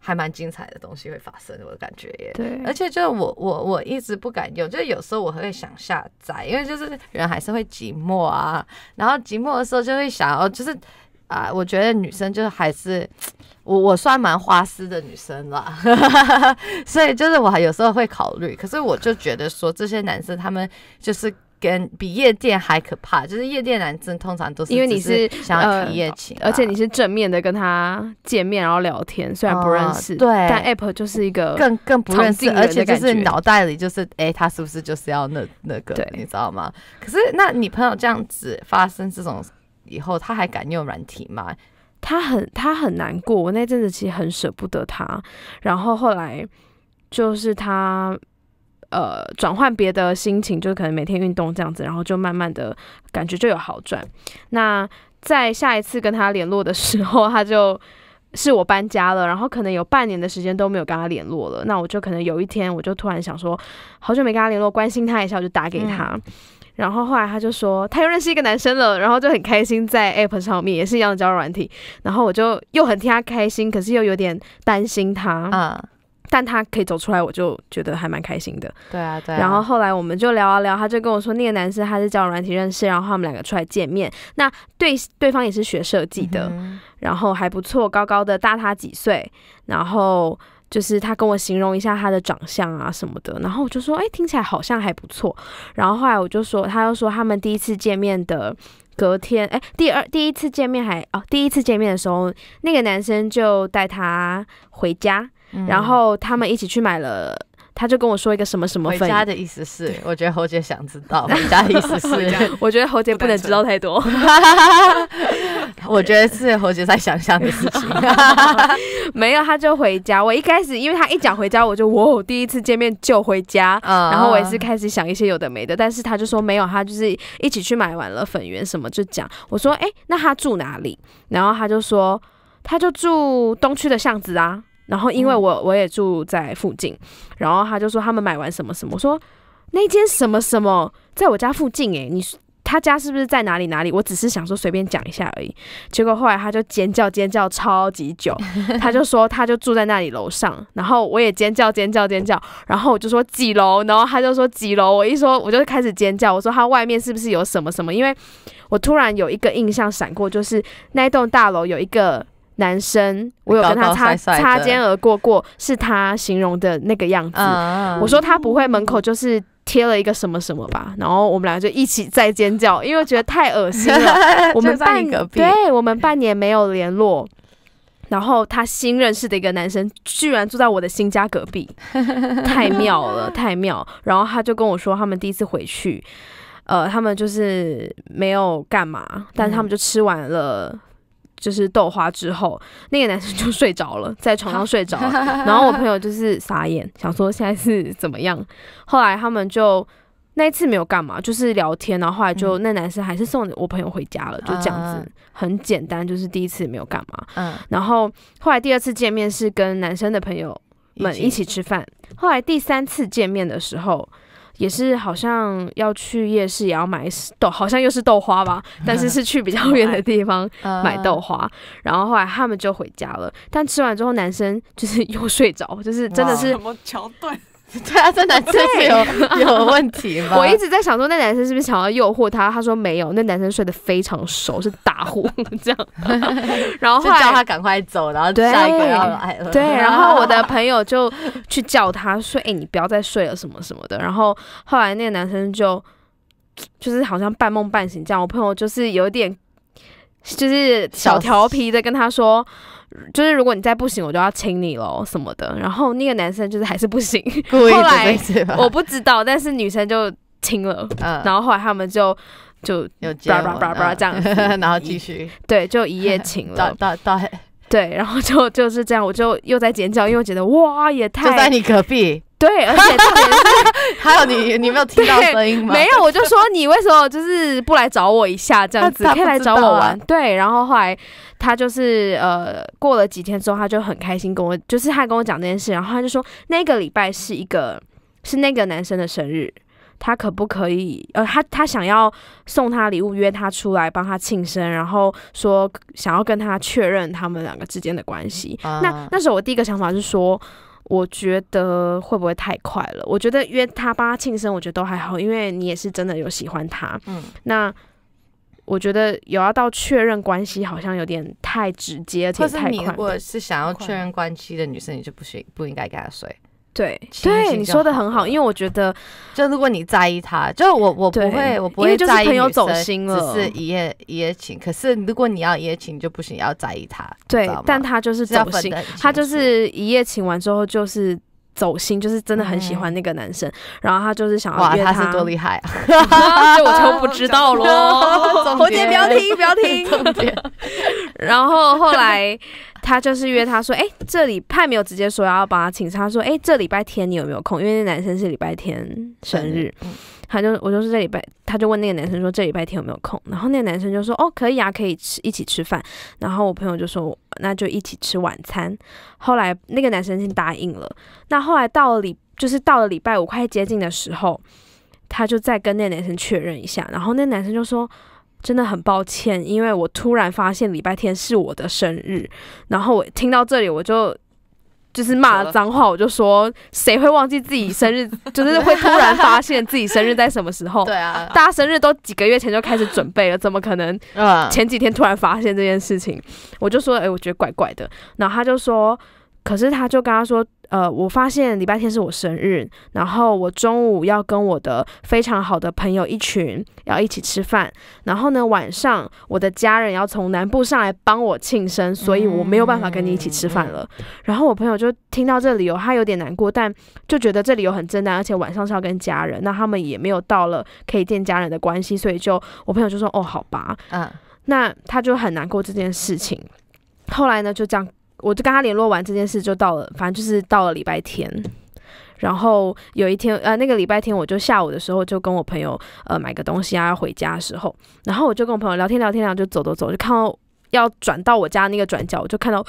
还蛮精彩的东西会发生，我的感觉耶。对，而且就是我我我一直不敢用，就是有时候我会想下载，因为就是人还是会寂寞啊，然后寂寞的时候就会想，要，就是。啊，我觉得女生就是还是，我我算蛮花痴的女生了，(laughs) 所以就是我有时候会考虑，可是我就觉得说这些男生他们就是跟比夜店还可怕，就是夜店男生通常都是因为你是想要体验情，而且你是正面的跟他见面然后聊天，虽然不认识，对，但 App 就是一个更更不认识，而且就是脑袋里就是哎他是不是就是要那那个，你知道吗？可是那你朋友这样子发生这种。以后他还敢用软体吗？他很他很难过，我那阵子其实很舍不得他。然后后来就是他呃转换别的心情，就可能每天运动这样子，然后就慢慢的感觉就有好转。那在下一次跟他联络的时候，他就是我搬家了，然后可能有半年的时间都没有跟他联络了。那我就可能有一天，我就突然想说，好久没跟他联络，关心他一下，我就打给他。然后后来他就说，他又认识一个男生了，然后就很开心，在 App 上面也是一样的交友软体，然后我就又很替他开心，可是又有点担心他。嗯，但他可以走出来，我就觉得还蛮开心的。对啊，对。然后后来我们就聊啊聊，他就跟我说，那个男生他是交友软体认识，然后他们两个出来见面，那对对方也是学设计的，然后还不错，高高的，大他几岁，然后。就是他跟我形容一下他的长相啊什么的，然后我就说，哎，听起来好像还不错。然后后来我就说，他又说他们第一次见面的隔天，哎，第二第一次见面还哦，第一次见面的时候，那个男生就带他回家，然后他们一起去买了。他就跟我说一个什么什么，回家的意思是，我觉得侯姐想知道，(laughs) 回家的意思是，(laughs) 我觉得侯姐不能知道太多。(laughs) 我觉得是侯姐在想象的事情，没有，他就回家。我一开始，因为他一讲回家，我就我第一次见面就回家，然后我也是开始想一些有的没的，但是他就说没有，他就是一起去买完了粉圆什么就讲。我说，哎，那他住哪里？然后他就说，他就住东区的巷子啊。然后因为我我也住在附近，然后他就说他们买完什么什么，我说那间什么什么在我家附近诶，你他家是不是在哪里哪里？我只是想说随便讲一下而已。结果后来他就尖叫尖叫超级久，(laughs) 他就说他就住在那里楼上，然后我也尖叫尖叫尖叫，然后我就说几楼，然后他就说几楼，我一说我就开始尖叫，我说他外面是不是有什么什么？因为我突然有一个印象闪过，就是那栋大楼有一个。男生，我有跟他擦擦肩而过过，是他形容的那个样子。我说他不会门口就是贴了一个什么什么吧，然后我们俩就一起在尖叫，因为觉得太恶心了。(laughs) 我们半对，我们半年没有联络，然后他新认识的一个男生居然住在我的新家隔壁，(laughs) 太妙了，太妙。然后他就跟我说，他们第一次回去，呃，他们就是没有干嘛，但他们就吃完了。就是豆花之后，那个男生就睡着了，在床上睡着。然后我朋 (laughs) 友就是傻眼，想说现在是怎么样。后来他们就那一次没有干嘛，就是聊天。然后后来就那男生还是送我朋友回家了，就这样子，很简单，就是第一次没有干嘛。嗯，然后后来第二次见面是跟男生的朋友们一起吃饭。后来第三次见面的时候。也是好像要去夜市，也要买豆，好像又是豆花吧，(laughs) 但是是去比较远的地方 (laughs) 买豆花，然后后来他们就回家了。但吃完之后，男生就是又睡着，就是真的是什么桥段。(laughs) 对啊，这男生有 (laughs) 有问题吗？我一直在想说，那男生是不是想要诱惑他？他说没有，那男生睡得非常熟，是打呼 (laughs) 这样，然后就叫他赶快走，然后下一个来了。对，然后我的朋友就去叫他睡，哎，你不要再睡了，什么什么的。然后后来那个男生就就是好像半梦半醒这样，我朋友就是有点就是小调皮的跟他说。就是如果你再不行，我就要亲你喽什么的。然后那个男生就是还是不行。后来我不知道，但是女生就亲了。嗯，然后后来他们就就叭叭叭叭这样，(laughs) 然后继续对，就一夜情 (laughs) 了。到到到，对，然后就就是这样，我就又在尖叫，因为我觉得哇，也太就在你隔壁。对，而且特别是 (laughs) 还有你，你没有听到声音吗？没有，我就说你为什么就是不来找我一下这样子，可以来找我玩。对，然后后来。他就是呃，过了几天之后，他就很开心跟我，就是他跟我讲这件事，然后他就说那个礼拜是一个是那个男生的生日，他可不可以呃，他他想要送他礼物，约他出来帮他庆生，然后说想要跟他确认他们两个之间的关系。那那时候我第一个想法是说，我觉得会不会太快了？我觉得约他帮他庆生，我觉得都还好，因为你也是真的有喜欢他。嗯，那。我觉得有要到确认关系，好像有点太直接，而且太快。如果是想要确认关系的女生，你就不行，不应该跟他睡。对对，你说的很好，因为我觉得，就如果你在意他，就我我不会，我不会在意。心了，只是一夜一夜情，可是如果你要一夜情，就不行，要在意他。对，但他就是走心，他就是一夜情完之后就是。走心就是真的很喜欢那个男生，然后他就是想要约他。哇，他是多厉害啊！这我就不知道喽。红 (laughs) 姐不要听，不要听。(laughs) 然后后来他就是约他说，哎，这里派没有直接说要帮他请他说，哎，这礼拜天你有没有空？因为那男生是礼拜天生日。他就我就是这礼拜，他就问那个男生说这礼拜天有没有空，然后那个男生就说哦可以啊，可以吃一起吃饭，然后我朋友就说那就一起吃晚餐。后来那个男生先答应了，那后来到了礼就是到了礼拜五快接近的时候，他就再跟那个男生确认一下，然后那个男生就说真的很抱歉，因为我突然发现礼拜天是我的生日。然后我听到这里我就。就是骂脏话，我就说谁会忘记自己生日？(laughs) 就是会突然发现自己生日在什么时候？对啊，大家生日都几个月前就开始准备了，怎么可能？前几天突然发现这件事情，我就说，哎，我觉得怪怪的。然后他就说。可是他就跟他说，呃，我发现礼拜天是我生日，然后我中午要跟我的非常好的朋友一群要一起吃饭，然后呢晚上我的家人要从南部上来帮我庆生，所以我没有办法跟你一起吃饭了。然后我朋友就听到这理由，他有点难过，但就觉得这理由很正当，而且晚上是要跟家人，那他们也没有到了可以见家人的关系，所以就我朋友就说，哦，好吧，嗯，那他就很难过这件事情。后来呢，就这样。我就跟他联络完这件事，就到了，反正就是到了礼拜天。然后有一天，呃，那个礼拜天，我就下午的时候就跟我朋友，呃，买个东西啊，要回家的时候，然后我就跟我朋友聊天聊天，然后就走走走，就看到要转到我家那个转角，我就看到。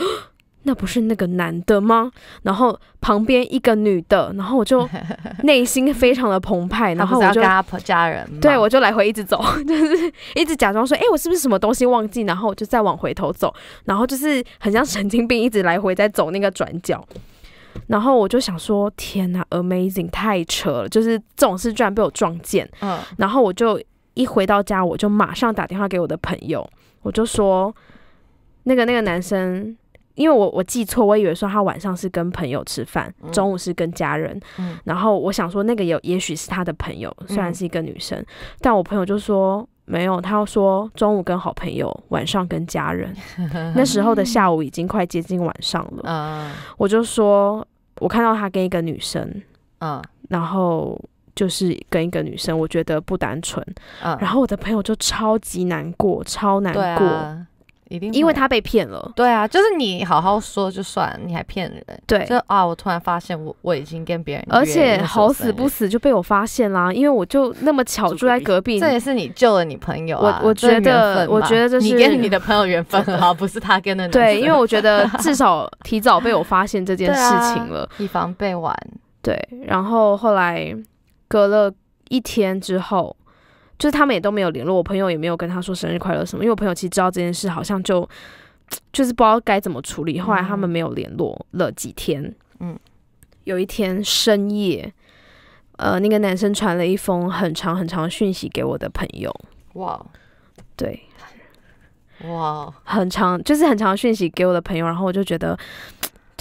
那不是那个男的吗？然后旁边一个女的，然后我就 (laughs) 内心非常的澎湃，然后我就跟家人，对，我就来回一直走，(laughs) 就是一直假装说，哎，我是不是什么东西忘记？然后我就再往回头走，然后就是很像神经病，一直来回在走那个转角。然后我就想说，天哪，amazing，太扯了，就是这种事居然被我撞见。嗯，然后我就一回到家，我就马上打电话给我的朋友，我就说，那个那个男生。因为我我记错，我以为说他晚上是跟朋友吃饭，中午是跟家人。嗯，然后我想说那个有也许是他的朋友，虽然是一个女生，但我朋友就说没有，他要说中午跟好朋友，晚上跟家人。(laughs) 那时候的下午已经快接近晚上了。嗯，我就说我看到他跟一个女生，嗯，然后就是跟一个女生，我觉得不单纯。嗯，然后我的朋友就超级难过，超难过。一定，因为他被骗了。对啊，就是你好好说就算，你还骗人。对，就啊，我突然发现我我已经跟别人，而且好死不死就被我发现啦，因为我就那么巧住在隔壁。这也是你救了你朋友啊！我觉得，我觉得这是你跟你的朋友缘分很好，不是他跟的。(laughs) 对，因为我觉得至少提早被我发现这件事情了，以防被玩。对，然后后来隔了一天之后。就是他们也都没有联络，我朋友也没有跟他说生日快乐什么。因为我朋友其实知道这件事，好像就就是不知道该怎么处理。后来他们没有联络了几天，嗯，有一天深夜，呃，那个男生传了一封很长很长的讯息给我的朋友。哇，对，哇，很长，就是很长讯息给我的朋友，然后我就觉得。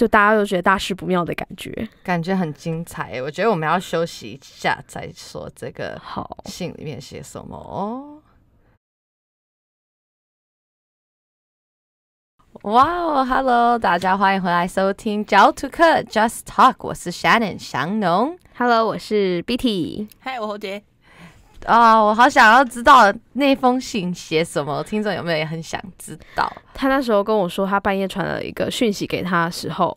就大家都觉得大事不妙的感觉，感觉很精彩。我觉得我们要休息一下再说这个。好，信里面写什么？哦，哇哦，Hello，大家欢迎回来收听《教土客 Just Talk》，我是 Shannon 祥龙，Hello，我是 b a t t y 嗨，我侯杰。啊，我好想要知道那封信写什么。听众有没有也很想知道？他那时候跟我说，他半夜传了一个讯息给他的时候，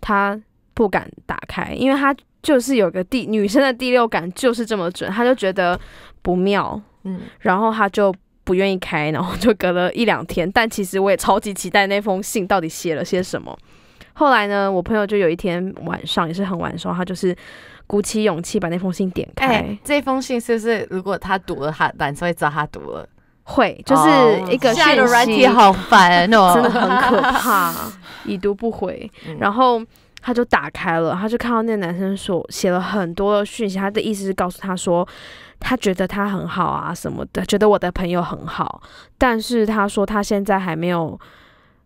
他不敢打开，因为他就是有个第女生的第六感就是这么准，他就觉得不妙，嗯，然后他就不愿意开，然后就隔了一两天。但其实我也超级期待那封信到底写了些什么。后来呢，我朋友就有一天晚上也是很晚的时候，他就是。鼓起勇气把那封信点开。这封信是不是如果他读了，他男生会知道他读了？会，就是一个新息，好烦哦，(laughs) 真的很可怕。(laughs) 已读不回，然后他就打开了，他就看到那个男生所写了很多讯息。他的意思是告诉他说，他觉得他很好啊什么的，觉得我的朋友很好，但是他说他现在还没有，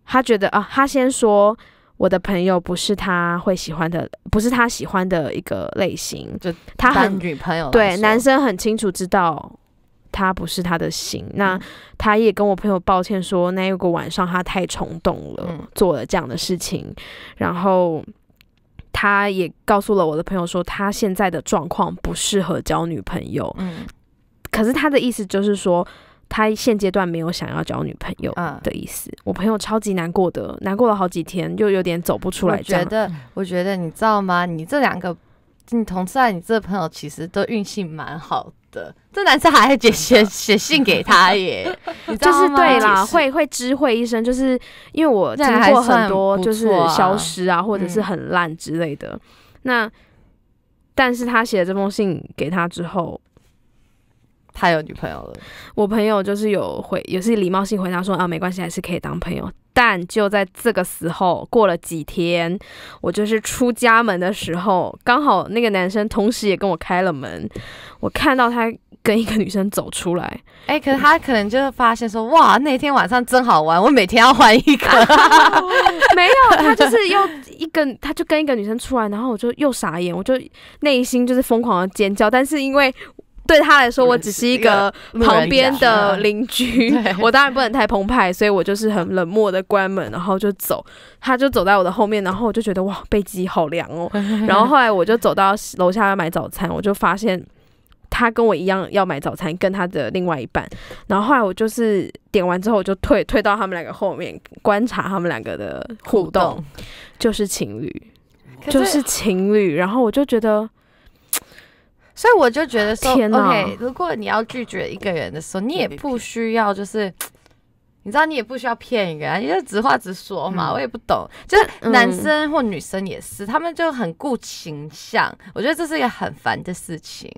他觉得啊，他先说。我的朋友不是他会喜欢的，不是他喜欢的一个类型。就他很女朋友，对男生很清楚知道他不是他的心。那他也跟我朋友抱歉说，那一个晚上他太冲动了，做了这样的事情。然后他也告诉了我的朋友说，他现在的状况不适合交女朋友。嗯，可是他的意思就是说。他现阶段没有想要交女朋友的意思。我朋友超级难过的，难过了好几天，又有点走不出来。我觉得，我觉得，你知道吗？你这两个，你同事啊，你这个朋友其实都运气蛮好的。这男生还写写写信给他耶，(laughs) 就是对啦，会会知会一声，就是因为我经过很多就是消失啊，或者是很烂之类的。那，但是他写了这封信给他之后。他有女朋友了，我朋友就是有回，也是礼貌性回答说啊，没关系，还是可以当朋友。但就在这个时候，过了几天，我就是出家门的时候，刚好那个男生同时也跟我开了门，我看到他跟一个女生走出来。哎，可是他可能就会发现说，哇，那天晚上真好玩，我每天要换一个。(laughs) 没有，他就是又一个，他就跟一个女生出来，然后我就又傻眼，我就内心就是疯狂的尖叫。但是因为对他来说，我只是一个旁边的邻居。(laughs) 我当然不能太澎湃，所以我就是很冷漠的关门，然后就走。他就走在我的后面，然后我就觉得哇，背脊好凉哦。(laughs) 然后后来我就走到楼下要买早餐，我就发现他跟我一样要买早餐，跟他的另外一半。然后后来我就是点完之后，我就退退到他们两个后面观察他们两个的互动，就是情侣，就是情侣。然后我就觉得。所以我就觉得说，OK，如果你要拒绝一个人的时候，你也不需要就是，你知道，你也不需要骗人，你就直话直说嘛。我也不懂，就是男生或女生也是，他们就很顾形象，我觉得这是一个很烦的事情。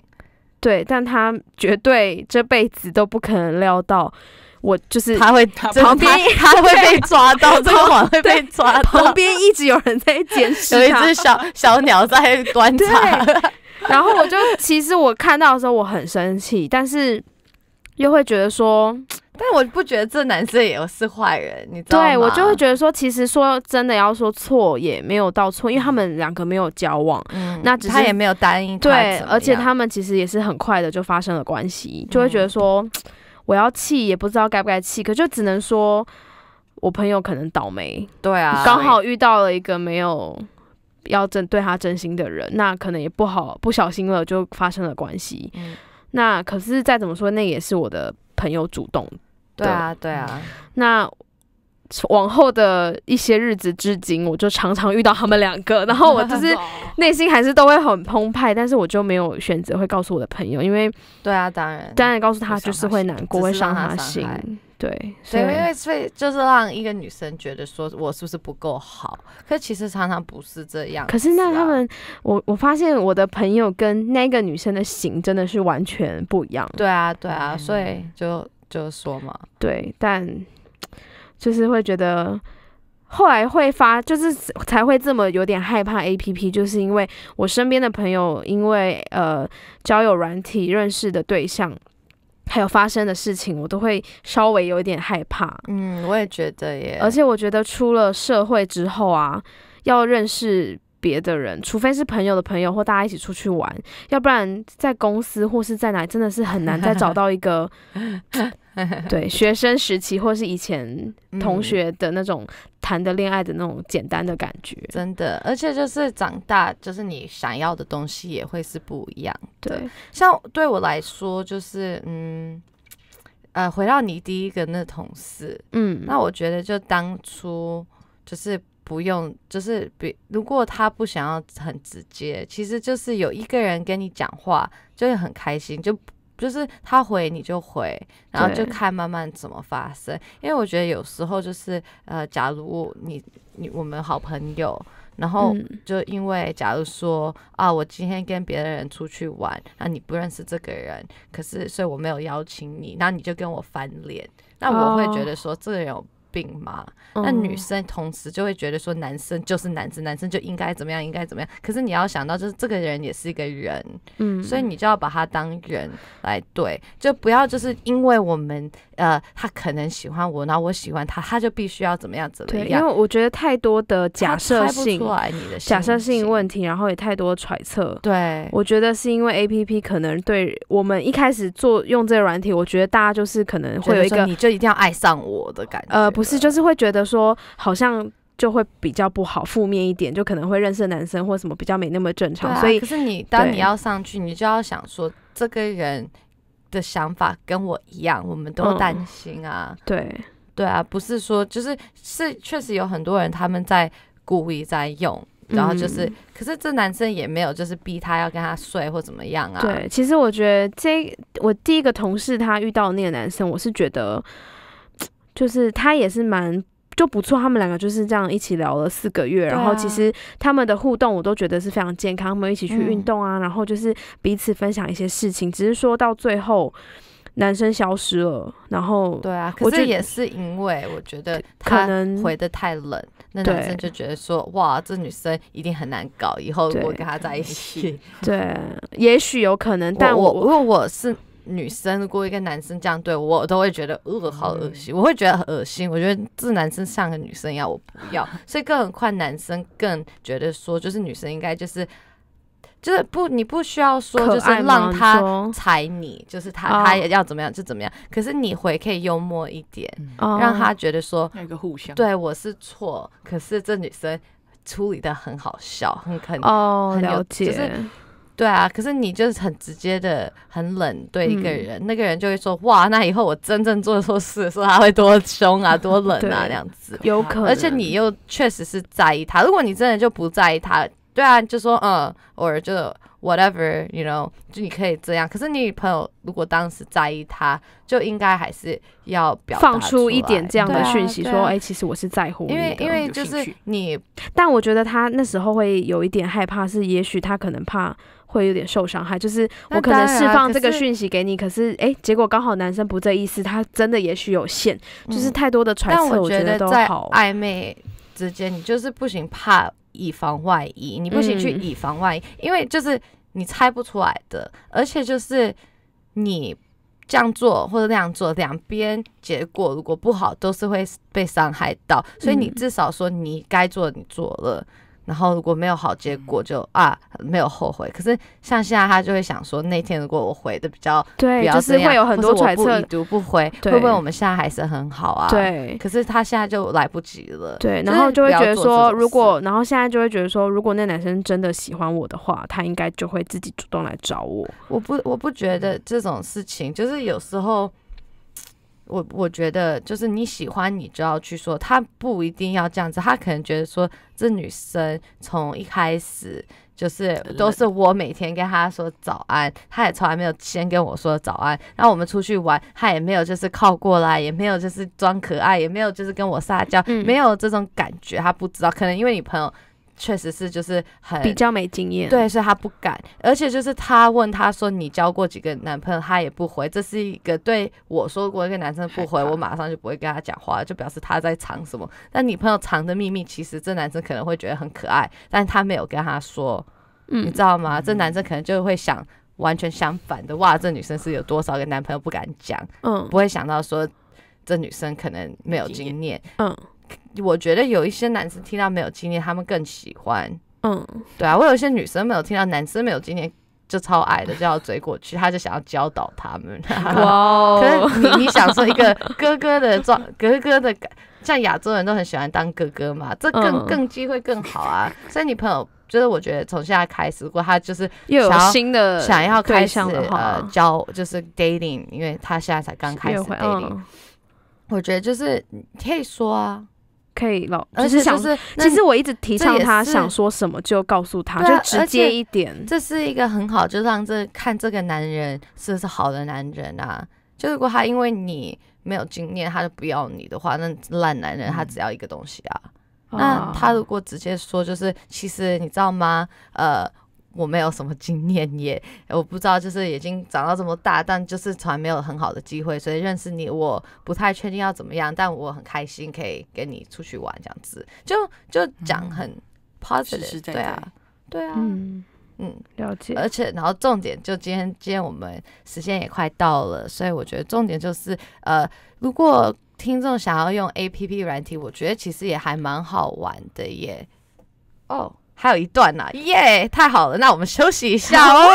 对，但他绝对这辈子都不可能料到，我就是他会旁边他会被抓到，(laughs) 这个谎会被抓，旁边一直有人在监视，有一只小小鸟在观察。(laughs) 然后我就其实我看到的时候我很生气，但是又会觉得说，(tsk) 但我不觉得这男生也是坏人，你知道吗？对，我就会觉得说，其实说真的要说错也没有到错，因为他们两个没有交往，那只他也没有答应。对，而且他们其实也是很快的就发生了关系，就会觉得说，(tsk) 我要气也不知道该不该气，可就只能说我朋友可能倒霉，对啊，刚好遇到了一个没有。要真对他真心的人，那可能也不好，不小心了就发生了关系。那可是再怎么说，那也是我的朋友主动。对啊，对啊。那往后的一些日子至今，我就常常遇到他们两个，然后我就是 (laughs) 内心还是都会很澎湃，但是我就没有选择会告诉我的朋友，因为对啊，当然，当然告诉他就是会难过，会伤他心。对，所以因为所以就是让一个女生觉得说我是不是不够好，可其实常常不是这样。可是那他们，我我发现我的朋友跟那个女生的型真的是完全不一样。对啊，对啊，所以就就说嘛。对，但就是会觉得后来会发，就是才会这么有点害怕 A P P，就是因为我身边的朋友，因为呃交友软体认识的对象。还有发生的事情，我都会稍微有一点害怕。嗯，我也觉得耶。而且我觉得出了社会之后啊，要认识别的人，除非是朋友的朋友或大家一起出去玩，要不然在公司或是在哪，真的是很难再找到一个。(laughs) 对，学生时期或是以前同学的那种谈的恋爱的那种简单的感觉，真的。而且就是长大，就是你想要的东西也会是不一样。对，像对我来说，就是嗯，呃，回到你第一个那同事，嗯，那我觉得就当初就是不用，就是比如果他不想要很直接，其实就是有一个人跟你讲话就会很开心，就。就是他回你就回，然后就看慢慢怎么发生。因为我觉得有时候就是，呃，假如你你我们好朋友，然后就因为假如说啊，我今天跟别人出去玩，那你不认识这个人，可是所以我没有邀请你，那你就跟我翻脸，那我会觉得说这个人。病嘛，那女生同时就会觉得说，男生就是男生，男生就应该怎么样，应该怎么样。可是你要想到，就是这个人也是一个人，嗯，所以你就要把他当人来对，就不要就是因为我们。呃，他可能喜欢我，然后我喜欢他，他就必须要怎么样怎么样？对，因为我觉得太多的假设性，假设性问题，然后也太多揣测。对，我觉得是因为 A P P 可能对我们一开始做用这个软体，我觉得大家就是可能会有一个你就一定要爱上我的感。呃，不是，就是会觉得说好像就会比较不好，负面一点，就可能会认识男生或什么比较没那么正常。所以，可是你当你要上去，你就要想说这个人。的想法跟我一样，我们都担心啊。对，对啊，不是说就是是确实有很多人他们在故意在用，然后就是，可是这男生也没有就是逼他要跟他睡或怎么样啊。对，其实我觉得这我第一个同事他遇到那个男生，我是觉得就是他也是蛮。就不错，他们两个就是这样一起聊了四个月，然后其实他们的互动我都觉得是非常健康，他们一起去运动啊，然后就是彼此分享一些事情，只是说到最后，男生消失了，然后对啊，可是也是因为我觉得可能回的太冷，那男生就觉得说哇，这女生一定很难搞，以后我跟他在一起，对，也许有可能，但我如果我是。女生如果一个男生这样对我，我都会觉得恶，好恶心。我会觉得很恶心。我觉得这男生像个女生一样，我不要。所以更何况男生更觉得说，就是女生应该就是就是不，你不需要说，就是让他踩你，就是他他也要怎么样就怎么样。可是你回可以幽默一点，让他觉得说那个互相。对，我是错，可是这女生处理的很好笑，很很哦，了解。对啊，可是你就是很直接的、很冷对一个人，那个人就会说：“哇，那以后我真正做错事的时候，他会多凶啊、多冷啊，这样子。”有可能。而且你又确实是在意他，如果你真的就不在意他，对啊，就说嗯，偶尔就。Whatever you know，就你可以这样。可是你女朋友如果当时在意他，就应该还是要表达出一点这样的讯息，说哎，其实我是在乎你的。因为因为就是你，但我觉得他那时候会有一点害怕，是也许他可能怕会有点受伤害，就是我可能释放这个讯息给你，可是哎，结果刚好男生不这意思，他真的也许有限，就是太多的揣测，我觉得在暧昧之间你就是不行，怕。以防万一，你不行去以防万一，因为就是你猜不出来的，而且就是你这样做或者那样做，两边结果如果不好，都是会被伤害到，所以你至少说你该做你做了。然后如果没有好结果，就啊没有后悔。可是像现在他就会想说，那天如果我回的比较对，就是会有很多揣测，不回会不会我们现在还是很好啊？对，可是他现在就来不及了。对，然后就会觉得说，如果然后现在就会觉得说，如果那男生真的喜欢我的话，他应该就会自己主动来找我。我不我不觉得这种事情，就是有时候。我我觉得就是你喜欢你就要去说，他不一定要这样子，他可能觉得说这女生从一开始就是都是我每天跟他说早安，他也从来没有先跟我说早安，然后我们出去玩，他也没有就是靠过来，也没有就是装可爱，也没有就是跟我撒娇，没有这种感觉，他不知道，可能因为你朋友。确实是，就是很比较没经验，对，所以他不敢。而且就是他问他说：“你交过几个男朋友？”他也不回。这是一个对我说过一个男生不回，(laughs) 我马上就不会跟他讲话，就表示他在藏什么。但女朋友藏的秘密，其实这男生可能会觉得很可爱，但他没有跟他说，你知道吗？这男生可能就会想完全相反的，哇，这女生是有多少个男朋友不敢讲，嗯，不会想到说这女生可能没有经验，嗯。我觉得有一些男生听到没有经验，他们更喜欢，嗯，对啊。我有一些女生没有听到男生没有经验就超矮的就要追过去，他就想要教导他们。(laughs) 哇！可是你 (laughs) 你想说一个哥哥的状，(laughs) 哥哥的，像亚洲人都很喜欢当哥哥嘛，这更更机会更好啊。所以你朋友就是我觉得从现在开始，如果他就是又有新的想要开始呃交就是 dating，因为他现在才刚开始 dating。我觉得就是你可以说啊。可以了，就是想，其实我一直提倡他想说什么就告诉他，就直接一点。这是一个很好，就让这看这个男人是不是好的男人啊。就如果他因为你没有经验，他就不要你的话，那烂男人他只要一个东西啊。那他如果直接说，就是其实你知道吗？呃。我没有什么经验也，我不知道，就是已经长到这么大，但就是从来没有很好的机会，所以认识你，我不太确定要怎么样，但我很开心可以跟你出去玩这样子，就就讲很 positive，对啊，对啊，嗯嗯了解，而且然后重点就今天今天我们时间也快到了，所以我觉得重点就是呃，如果听众想要用 A P P 软体，我觉得其实也还蛮好玩的耶。哦。还有一段呢，耶！太好了，那我们休息一下哦。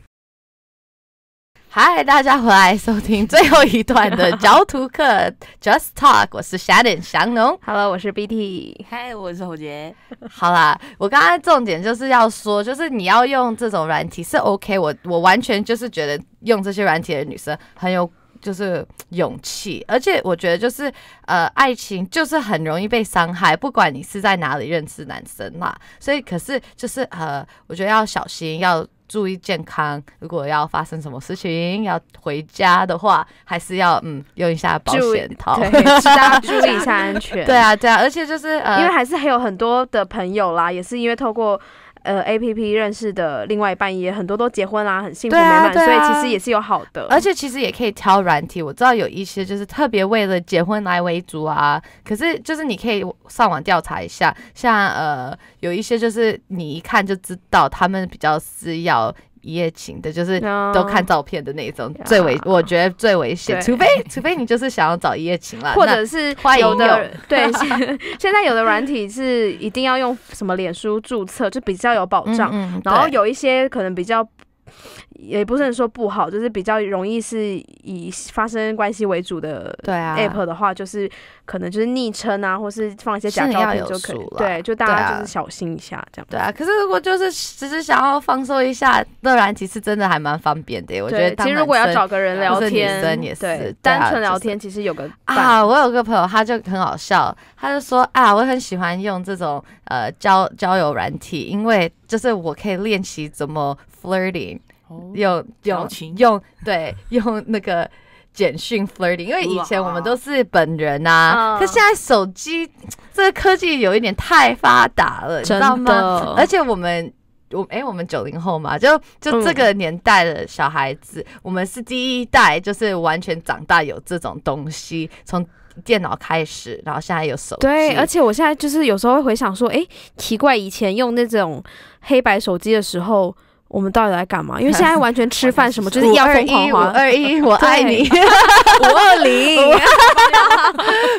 (laughs) 嗨，大家回来收听最后一段的教图课，(laughs) Just Talk，我是 Shannon 祥农 Hello，我是 B T。嗨，我是侯杰。好啦，我刚刚重点就是要说，就是你要用这种软体是 OK，我我完全就是觉得用这些软体的女生很有。就是勇气，而且我觉得就是呃，爱情就是很容易被伤害，不管你是在哪里认识男生啦，所以可是就是呃，我觉得要小心，要注意健康。如果要发生什么事情，要回家的话，还是要嗯，用一下保险套，大家注意一下安全。(laughs) 对啊，对啊，而且就是因为还是还有很多的朋友啦，也是因为透过。呃，A P P 认识的另外一半也很多都结婚啦，很幸福美满，所以其实也是有好的，而且其实也可以挑软体。我知道有一些就是特别为了结婚来为主啊，可是就是你可以上网调查一下，像呃有一些就是你一看就知道他们比较是要。一夜情的，就是都看照片的那种，最危，我觉得最危险。除非 (laughs) 除非你就是想要找一夜情了，或者是有的 (laughs) 对。(laughs) 现在有的软体是一定要用什么脸书注册，就比较有保障。然后有一些可能比较。也不是说不好，就是比较容易是以发生关系为主的 app 的话，就是可能就是昵称啊，或是放一些假照片就可以了。对，就大家就是小心一下，这样。对啊，可是如果就是只是想要放松一下，当然其实真的还蛮方便的。我觉得其实如果要找个人聊天，女也是单纯聊天，其实有个啊，我有个朋友他就很好笑，他就说啊，我很喜欢用这种呃交交友软体，因为就是我可以练习怎么 flirting。用用用，(laughs) 对，用那个简讯 flirting，因为以前我们都是本人啊，可现在手机 (tsk) 这个科技有一点太发达了，你知道吗？而且我们我哎，我们九零后嘛，就就这个年代的小孩子，我们是第一代，就是完全长大有这种东西，从电脑开始，然后现在有手机。对，而且我现在就是有时候会回想说，哎，奇怪，以前用那种黑白手机的时候。我们到底来干嘛？(laughs) 因为现在完全吃饭什么，(laughs) 就是一样疯狂。五二一，(laughs) 我爱你。五二零，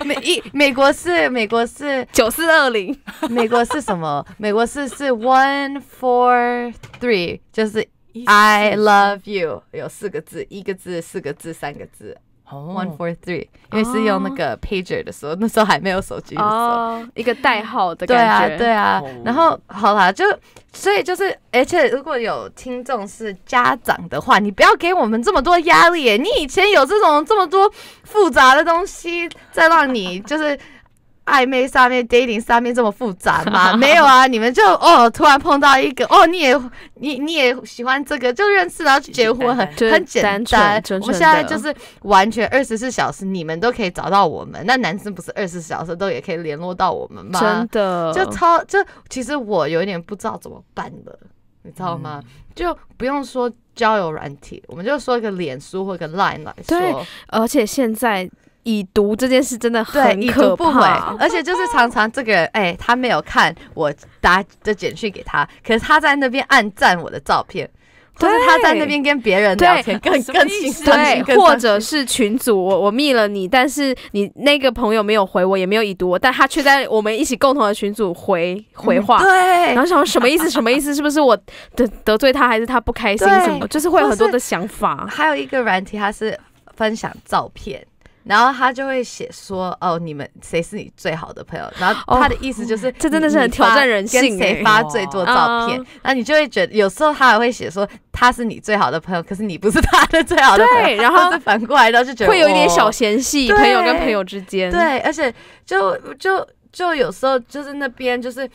美一美国是美国是九四二零，美国是什么？美国是是 one four three，就是 I love you，有四个字，一个字，四个字，三个字。One four three，因为是用那个 pager 的时候，那时候还没有手机的时候，一个代号的感觉。对啊，对啊。然后，好啦，就所以就是，而且如果有听众是家长的话，你不要给我们这么多压力你以前有这种这么多复杂的东西，在让你就是。暧昧上面，dating 上面这么复杂吗？(laughs) 没有啊，你们就哦，突然碰到一个哦，你也你你也喜欢这个，就认识，然后结婚很很简单。我们现在就是完全二十四小时，你们都可以找到我们。那男生不是二十四小时都也可以联络到我们吗？真的，就超，就其实我有点不知道怎么办了，你知道吗？就不用说交友软体，我们就说一个脸书或一个 Line 来说。对，而且现在。已读这件事真的很可怖，而且就是常常这个哎，他没有看我打的简讯给他，可是他在那边暗赞我的照片，就是他在那边跟别人聊天更 (laughs) 更亲或者是群组我我密了你，但是你那个朋友没有回我，也没有已读，但他却在我们一起共同的群组回回话，对，然后想什么意思？什么意思？是不是我得得罪他，还是他不开心什么？就是会有很多的想法。还有一个软体，它是分享照片。然后他就会写说：“哦，你们谁是你最好的朋友？”然后他的意思就是，这真的是很挑战人性。跟谁发最多照片，那你就会觉得，有时候他还会写说：“他是你最好的朋友，可是你不是他的最好的朋友。”然后反过来，然后就觉得会有一点小嫌隙，朋友跟朋友之间。对，而且就就就有时候就是那边就是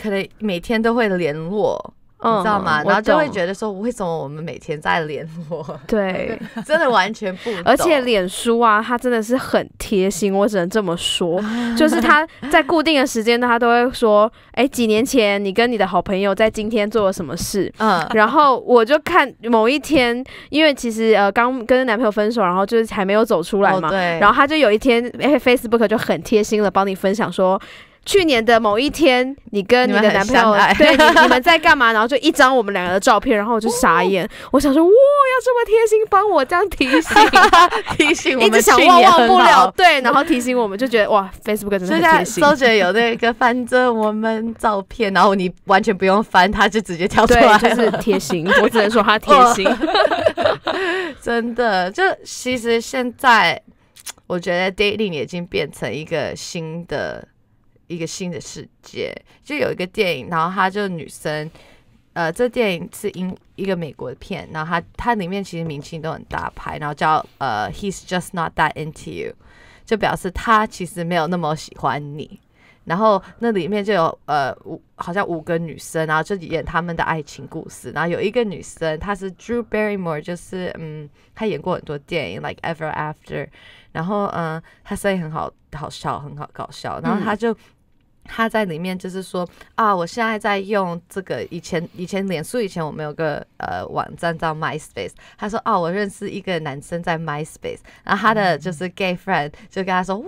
可能每天都会联络。你知道吗？然后就会觉得说，为什么我们每天在联络？(laughs) 对，(laughs) 真的完全不。而且脸书啊，它真的是很贴心，我只能这么说。就是他在固定的时间，他都会说，哎，几年前你跟你的好朋友在今天做了什么事？嗯，然后我就看某一天，因为其实呃刚跟男朋友分手，然后就是还没有走出来嘛。对。然后他就有一天，哎，Facebook 就很贴心的帮你分享说。去年的某一天，你跟你的男朋友，对，你们在干嘛？然后就一张我们两个的照片，然后我就傻眼。(laughs) 我想说，哇，要这么贴心帮我这样提醒，(laughs) 提醒，我一直想忘忘不了。对，然后提醒我们，就觉得哇，Facebook 真的贴心。周杰有那个翻着我们照片，然后你完全不用翻，他就直接跳出来，就是贴心。(laughs) 我只能说他贴心，真的。就其实现在，我觉得 dating 已经变成一个新的。一个新的世界，就有一个电影，然后她就女生，呃，这电影是英一个美国片，然后它它里面其实明星都很大牌，然后叫呃，He's Just Not That Into You，就表示他其实没有那么喜欢你。然后那里面就有呃五，好像五个女生，然后就演他们的爱情故事。然后有一个女生，她是 Drew Barrymore，就是嗯，她演过很多电影，like Ever After，然后嗯，她声音很好，好笑，很好搞笑。然后她就。他在里面就是说啊，我现在在用这个以前以前脸书以前我们有个呃网站叫 MySpace，他说啊，我认识一个男生在 MySpace，然后他的就是 gay friend 就跟他说哇，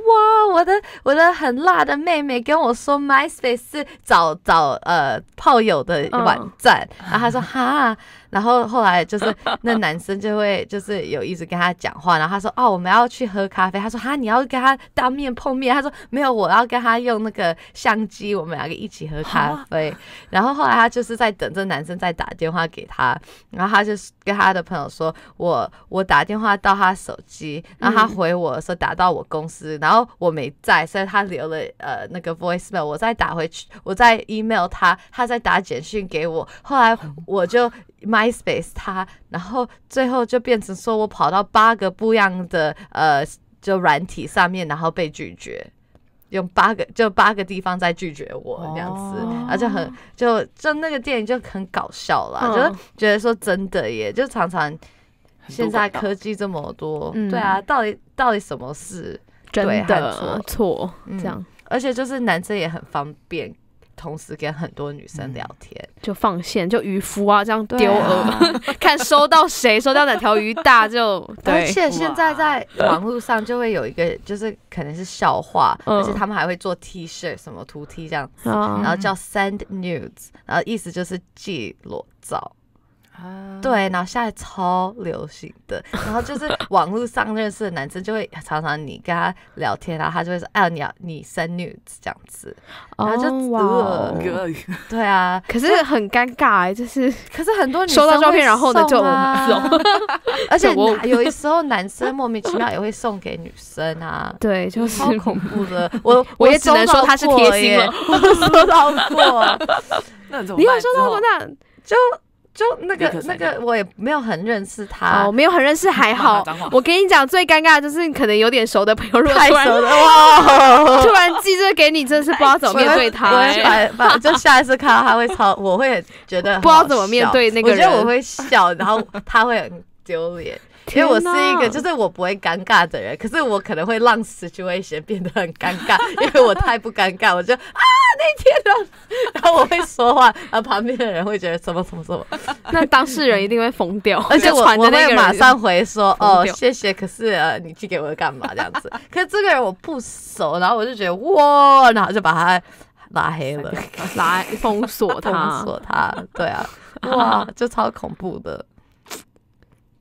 我的我的很辣的妹妹跟我说 MySpace 是找找呃炮友的网站，然后他说哈。然后后来就是那男生就会就是有一直跟他讲话，然后他说：“哦，我们要去喝咖啡。”他说：“哈，你要跟他当面碰面。”他说：“没有，我要跟他用那个相机，我们两个一起喝咖啡。”然后后来他就是在等这男生再打电话给他，然后他就跟他的朋友说：“我我打电话到他手机，然后他回我说打到我公司，然后我没在，所以他留了呃那个 voicemail，我再打回去，我再 email 他，他再打简讯给我。后来我就。” MySpace，他然后最后就变成说我跑到八个不一样的呃，就软体上面，然后被拒绝，用八个就八个地方在拒绝我那样子，而且很就就那个电影就很搞笑啦，就觉得说真的耶，就常常现在科技这么多，对啊，到底到底什么事真的错这样，而且就是男生也很方便。同时跟很多女生聊天，就放线，就渔夫啊这样丢饵，(laughs) 看收到谁，收到哪条鱼大就而且现在在网络上就会有一个，就是可能是笑话，而且他们还会做 T 恤，什么图 T 这样，然后叫 Send Nudes，然后意思就是寄裸照。对，然后现在超流行的，然后就是 (laughs) 网络上认识的男生就会常常你跟他聊天，然后他就会说：“哎，你你生女这样子，然后就对啊。(laughs) ”可是很尴尬哎，就是 (laughs) 可是很多女生收到照片然后呢就走，而且有的时候男生莫名其妙也会送给女生啊，对，就是超恐怖的。我我也只能说他是贴心了，我收到过，那怎么？你有收到过那就。就那个那个，我也没有很认识他，没有很认识还好。(laughs) 我跟你讲，最尴尬的就是你可能有点熟的朋友，太熟了 (laughs) 哇，突然寄这给你，真是不知道怎么面对他。对，就 (laughs) 就下一次看到他会超，我会觉得不知道怎么面对那个人。我觉得我会笑，然后他会很丢脸。因为我是一个，就是我不会尴尬的人，可是我可能会让失去 o n 变得很尴尬，因为我太不尴尬。我就啊，那天啊，(laughs) 我会说话，啊，旁边的人会觉得什么什么什么，(laughs) 那当事人一定会疯掉。而且我我会马上回说哦，谢谢，可是你寄给我干嘛这样子？可是这个人我不熟，然后我就觉得哇，然后就把他拉黑了，拉封锁他，(laughs) 封锁他，对啊，哇，就超恐怖的。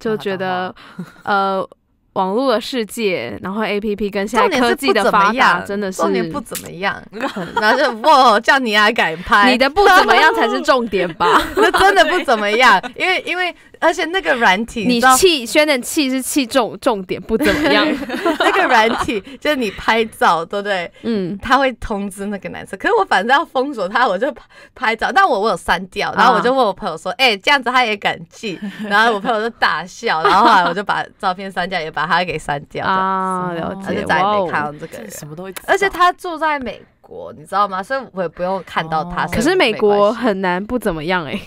就觉得，呃，网络的世界，然后 A P P 跟现在科技的发达，真的是不怎么样。(laughs) 然后，哇，叫你来改拍，你的不怎么样才是重点吧？(laughs) 那真的不怎么样，(laughs) 因为因为。而且那个软体，你气，宣的气是气重，重点不怎么样。(laughs) 那个软体就是你拍照，对不对？嗯，他会通知那个男生。可是我反正要封锁他，我就拍拍照。但我我有删掉，然后我就问我朋友说，哎，这样子他也敢寄？” (laughs) 然后我朋友就大笑，然后后来 (laughs) 我就把照片删掉，也把他给删掉。啊，了解。我哦，这什么都会而且他住在美国，你知道吗？所以我也不用看到他。可是美国很难不怎么样哎。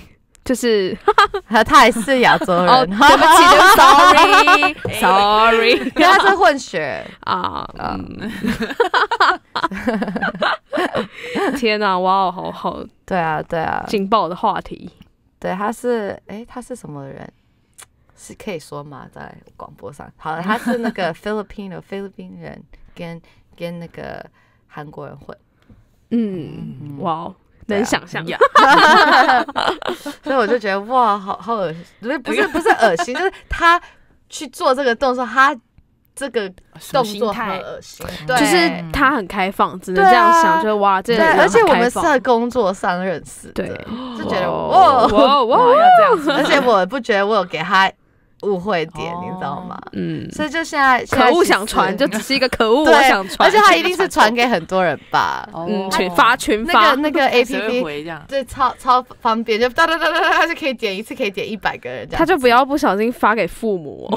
就是，(laughs) 他他也是亚洲人，(laughs) 对不起，sorry，sorry，(laughs) 他是混血啊，嗯，天哪，哇哦，好好，对啊，对啊，劲爆的话题，对，他是，哎，他是什么人？是可以说吗？在广播上，好，了，他是那个菲律宾菲律宾人跟跟那个韩国人混，嗯，哇哦。能想象，(laughs) 所以我就觉得哇，好好恶心，不是 (laughs) 不是不是恶心，(laughs) 就是他去做这个动作，他这个动作太恶心，对，就是他很开放，只能这样想，就哇，这对，而且我们是在工作上认识，对，就觉得哇哇哇，而且我不觉得我有给他。误会点，你知道吗？嗯，所以就现在可恶想传，就只是一个可恶 (laughs) 想传，而且他一定是传给很多人吧？嗯，群发群发那个 (laughs) A P P，对，超超方便，就 (laughs) 哒哒哒哒哒就可以点一次，可以点一百个人这样。他就不要不小心发给父母，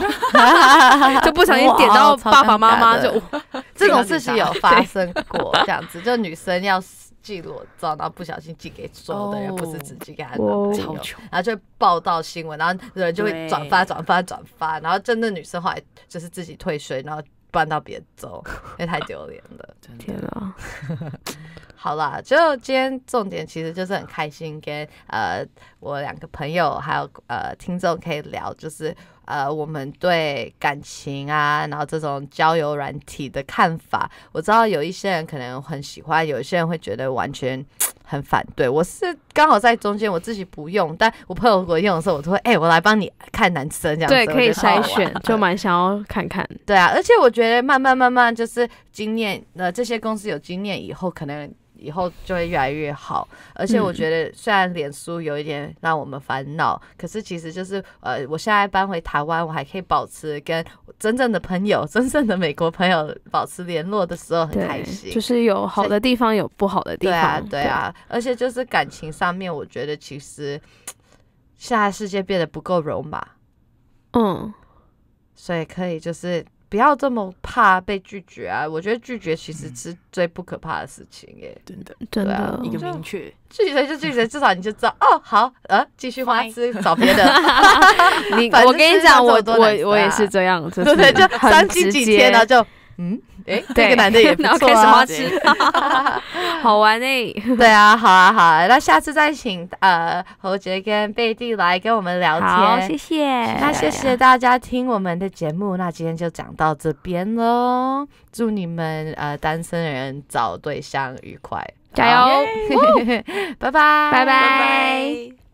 就不小心点到爸爸妈妈，就这种事情有发生过，这样子就女生要死。记裸照，然后不小心寄给所有的人，不是自己给他男朋友，然后就会报道新闻，然后人就会转发、转发、转发，然后真的女生后来就是自己退税，然后搬到别州，因为太丢脸了。(laughs) 天哪！好啦，就今天重点其实就是很开心跟呃我两个朋友还有呃听众可以聊，就是呃我们对感情啊，然后这种交友软体的看法。我知道有一些人可能很喜欢，有一些人会觉得完全 (tsk) 很反对。我是刚好在中间，我自己不用，但我朋友如果用的时候，我就会哎，我来帮你看男生这样子。对，可以筛选，就蛮想要看看。对啊，而且我觉得慢慢慢慢就是经验，呃，这些公司有经验以后可能。以后就会越来越好，而且我觉得虽然脸书有一点让我们烦恼，可是其实就是呃，我现在搬回台湾，我还可以保持跟真正的朋友、(laughs) 真正的美国朋友保持联络的时候很开心。就是有好的地方，有不好的地方，对啊，对啊。而且就是感情上面，我觉得其实现在世界变得不够融吧。嗯，所以可以就是。不要这么怕被拒绝啊！我觉得拒绝其实是最不可怕的事情耶，真的，真的一个明确拒绝就拒绝，至少你就知道 (laughs) 哦，好，呃，继续花痴找别的。(laughs) 你我跟你讲，我我我也是这样，真对，就几天，然后就。嗯，哎，(laughs) 这个男的也不错啊，(laughs) 好玩哎，对啊，好啊，好啊，那下次再请呃侯杰跟贝蒂来跟我们聊天，好，谢谢，那谢谢大家听我们的节目，那今天就讲到这边喽，祝你们呃单身人找对象愉快，加油，(laughs) 拜拜，拜拜。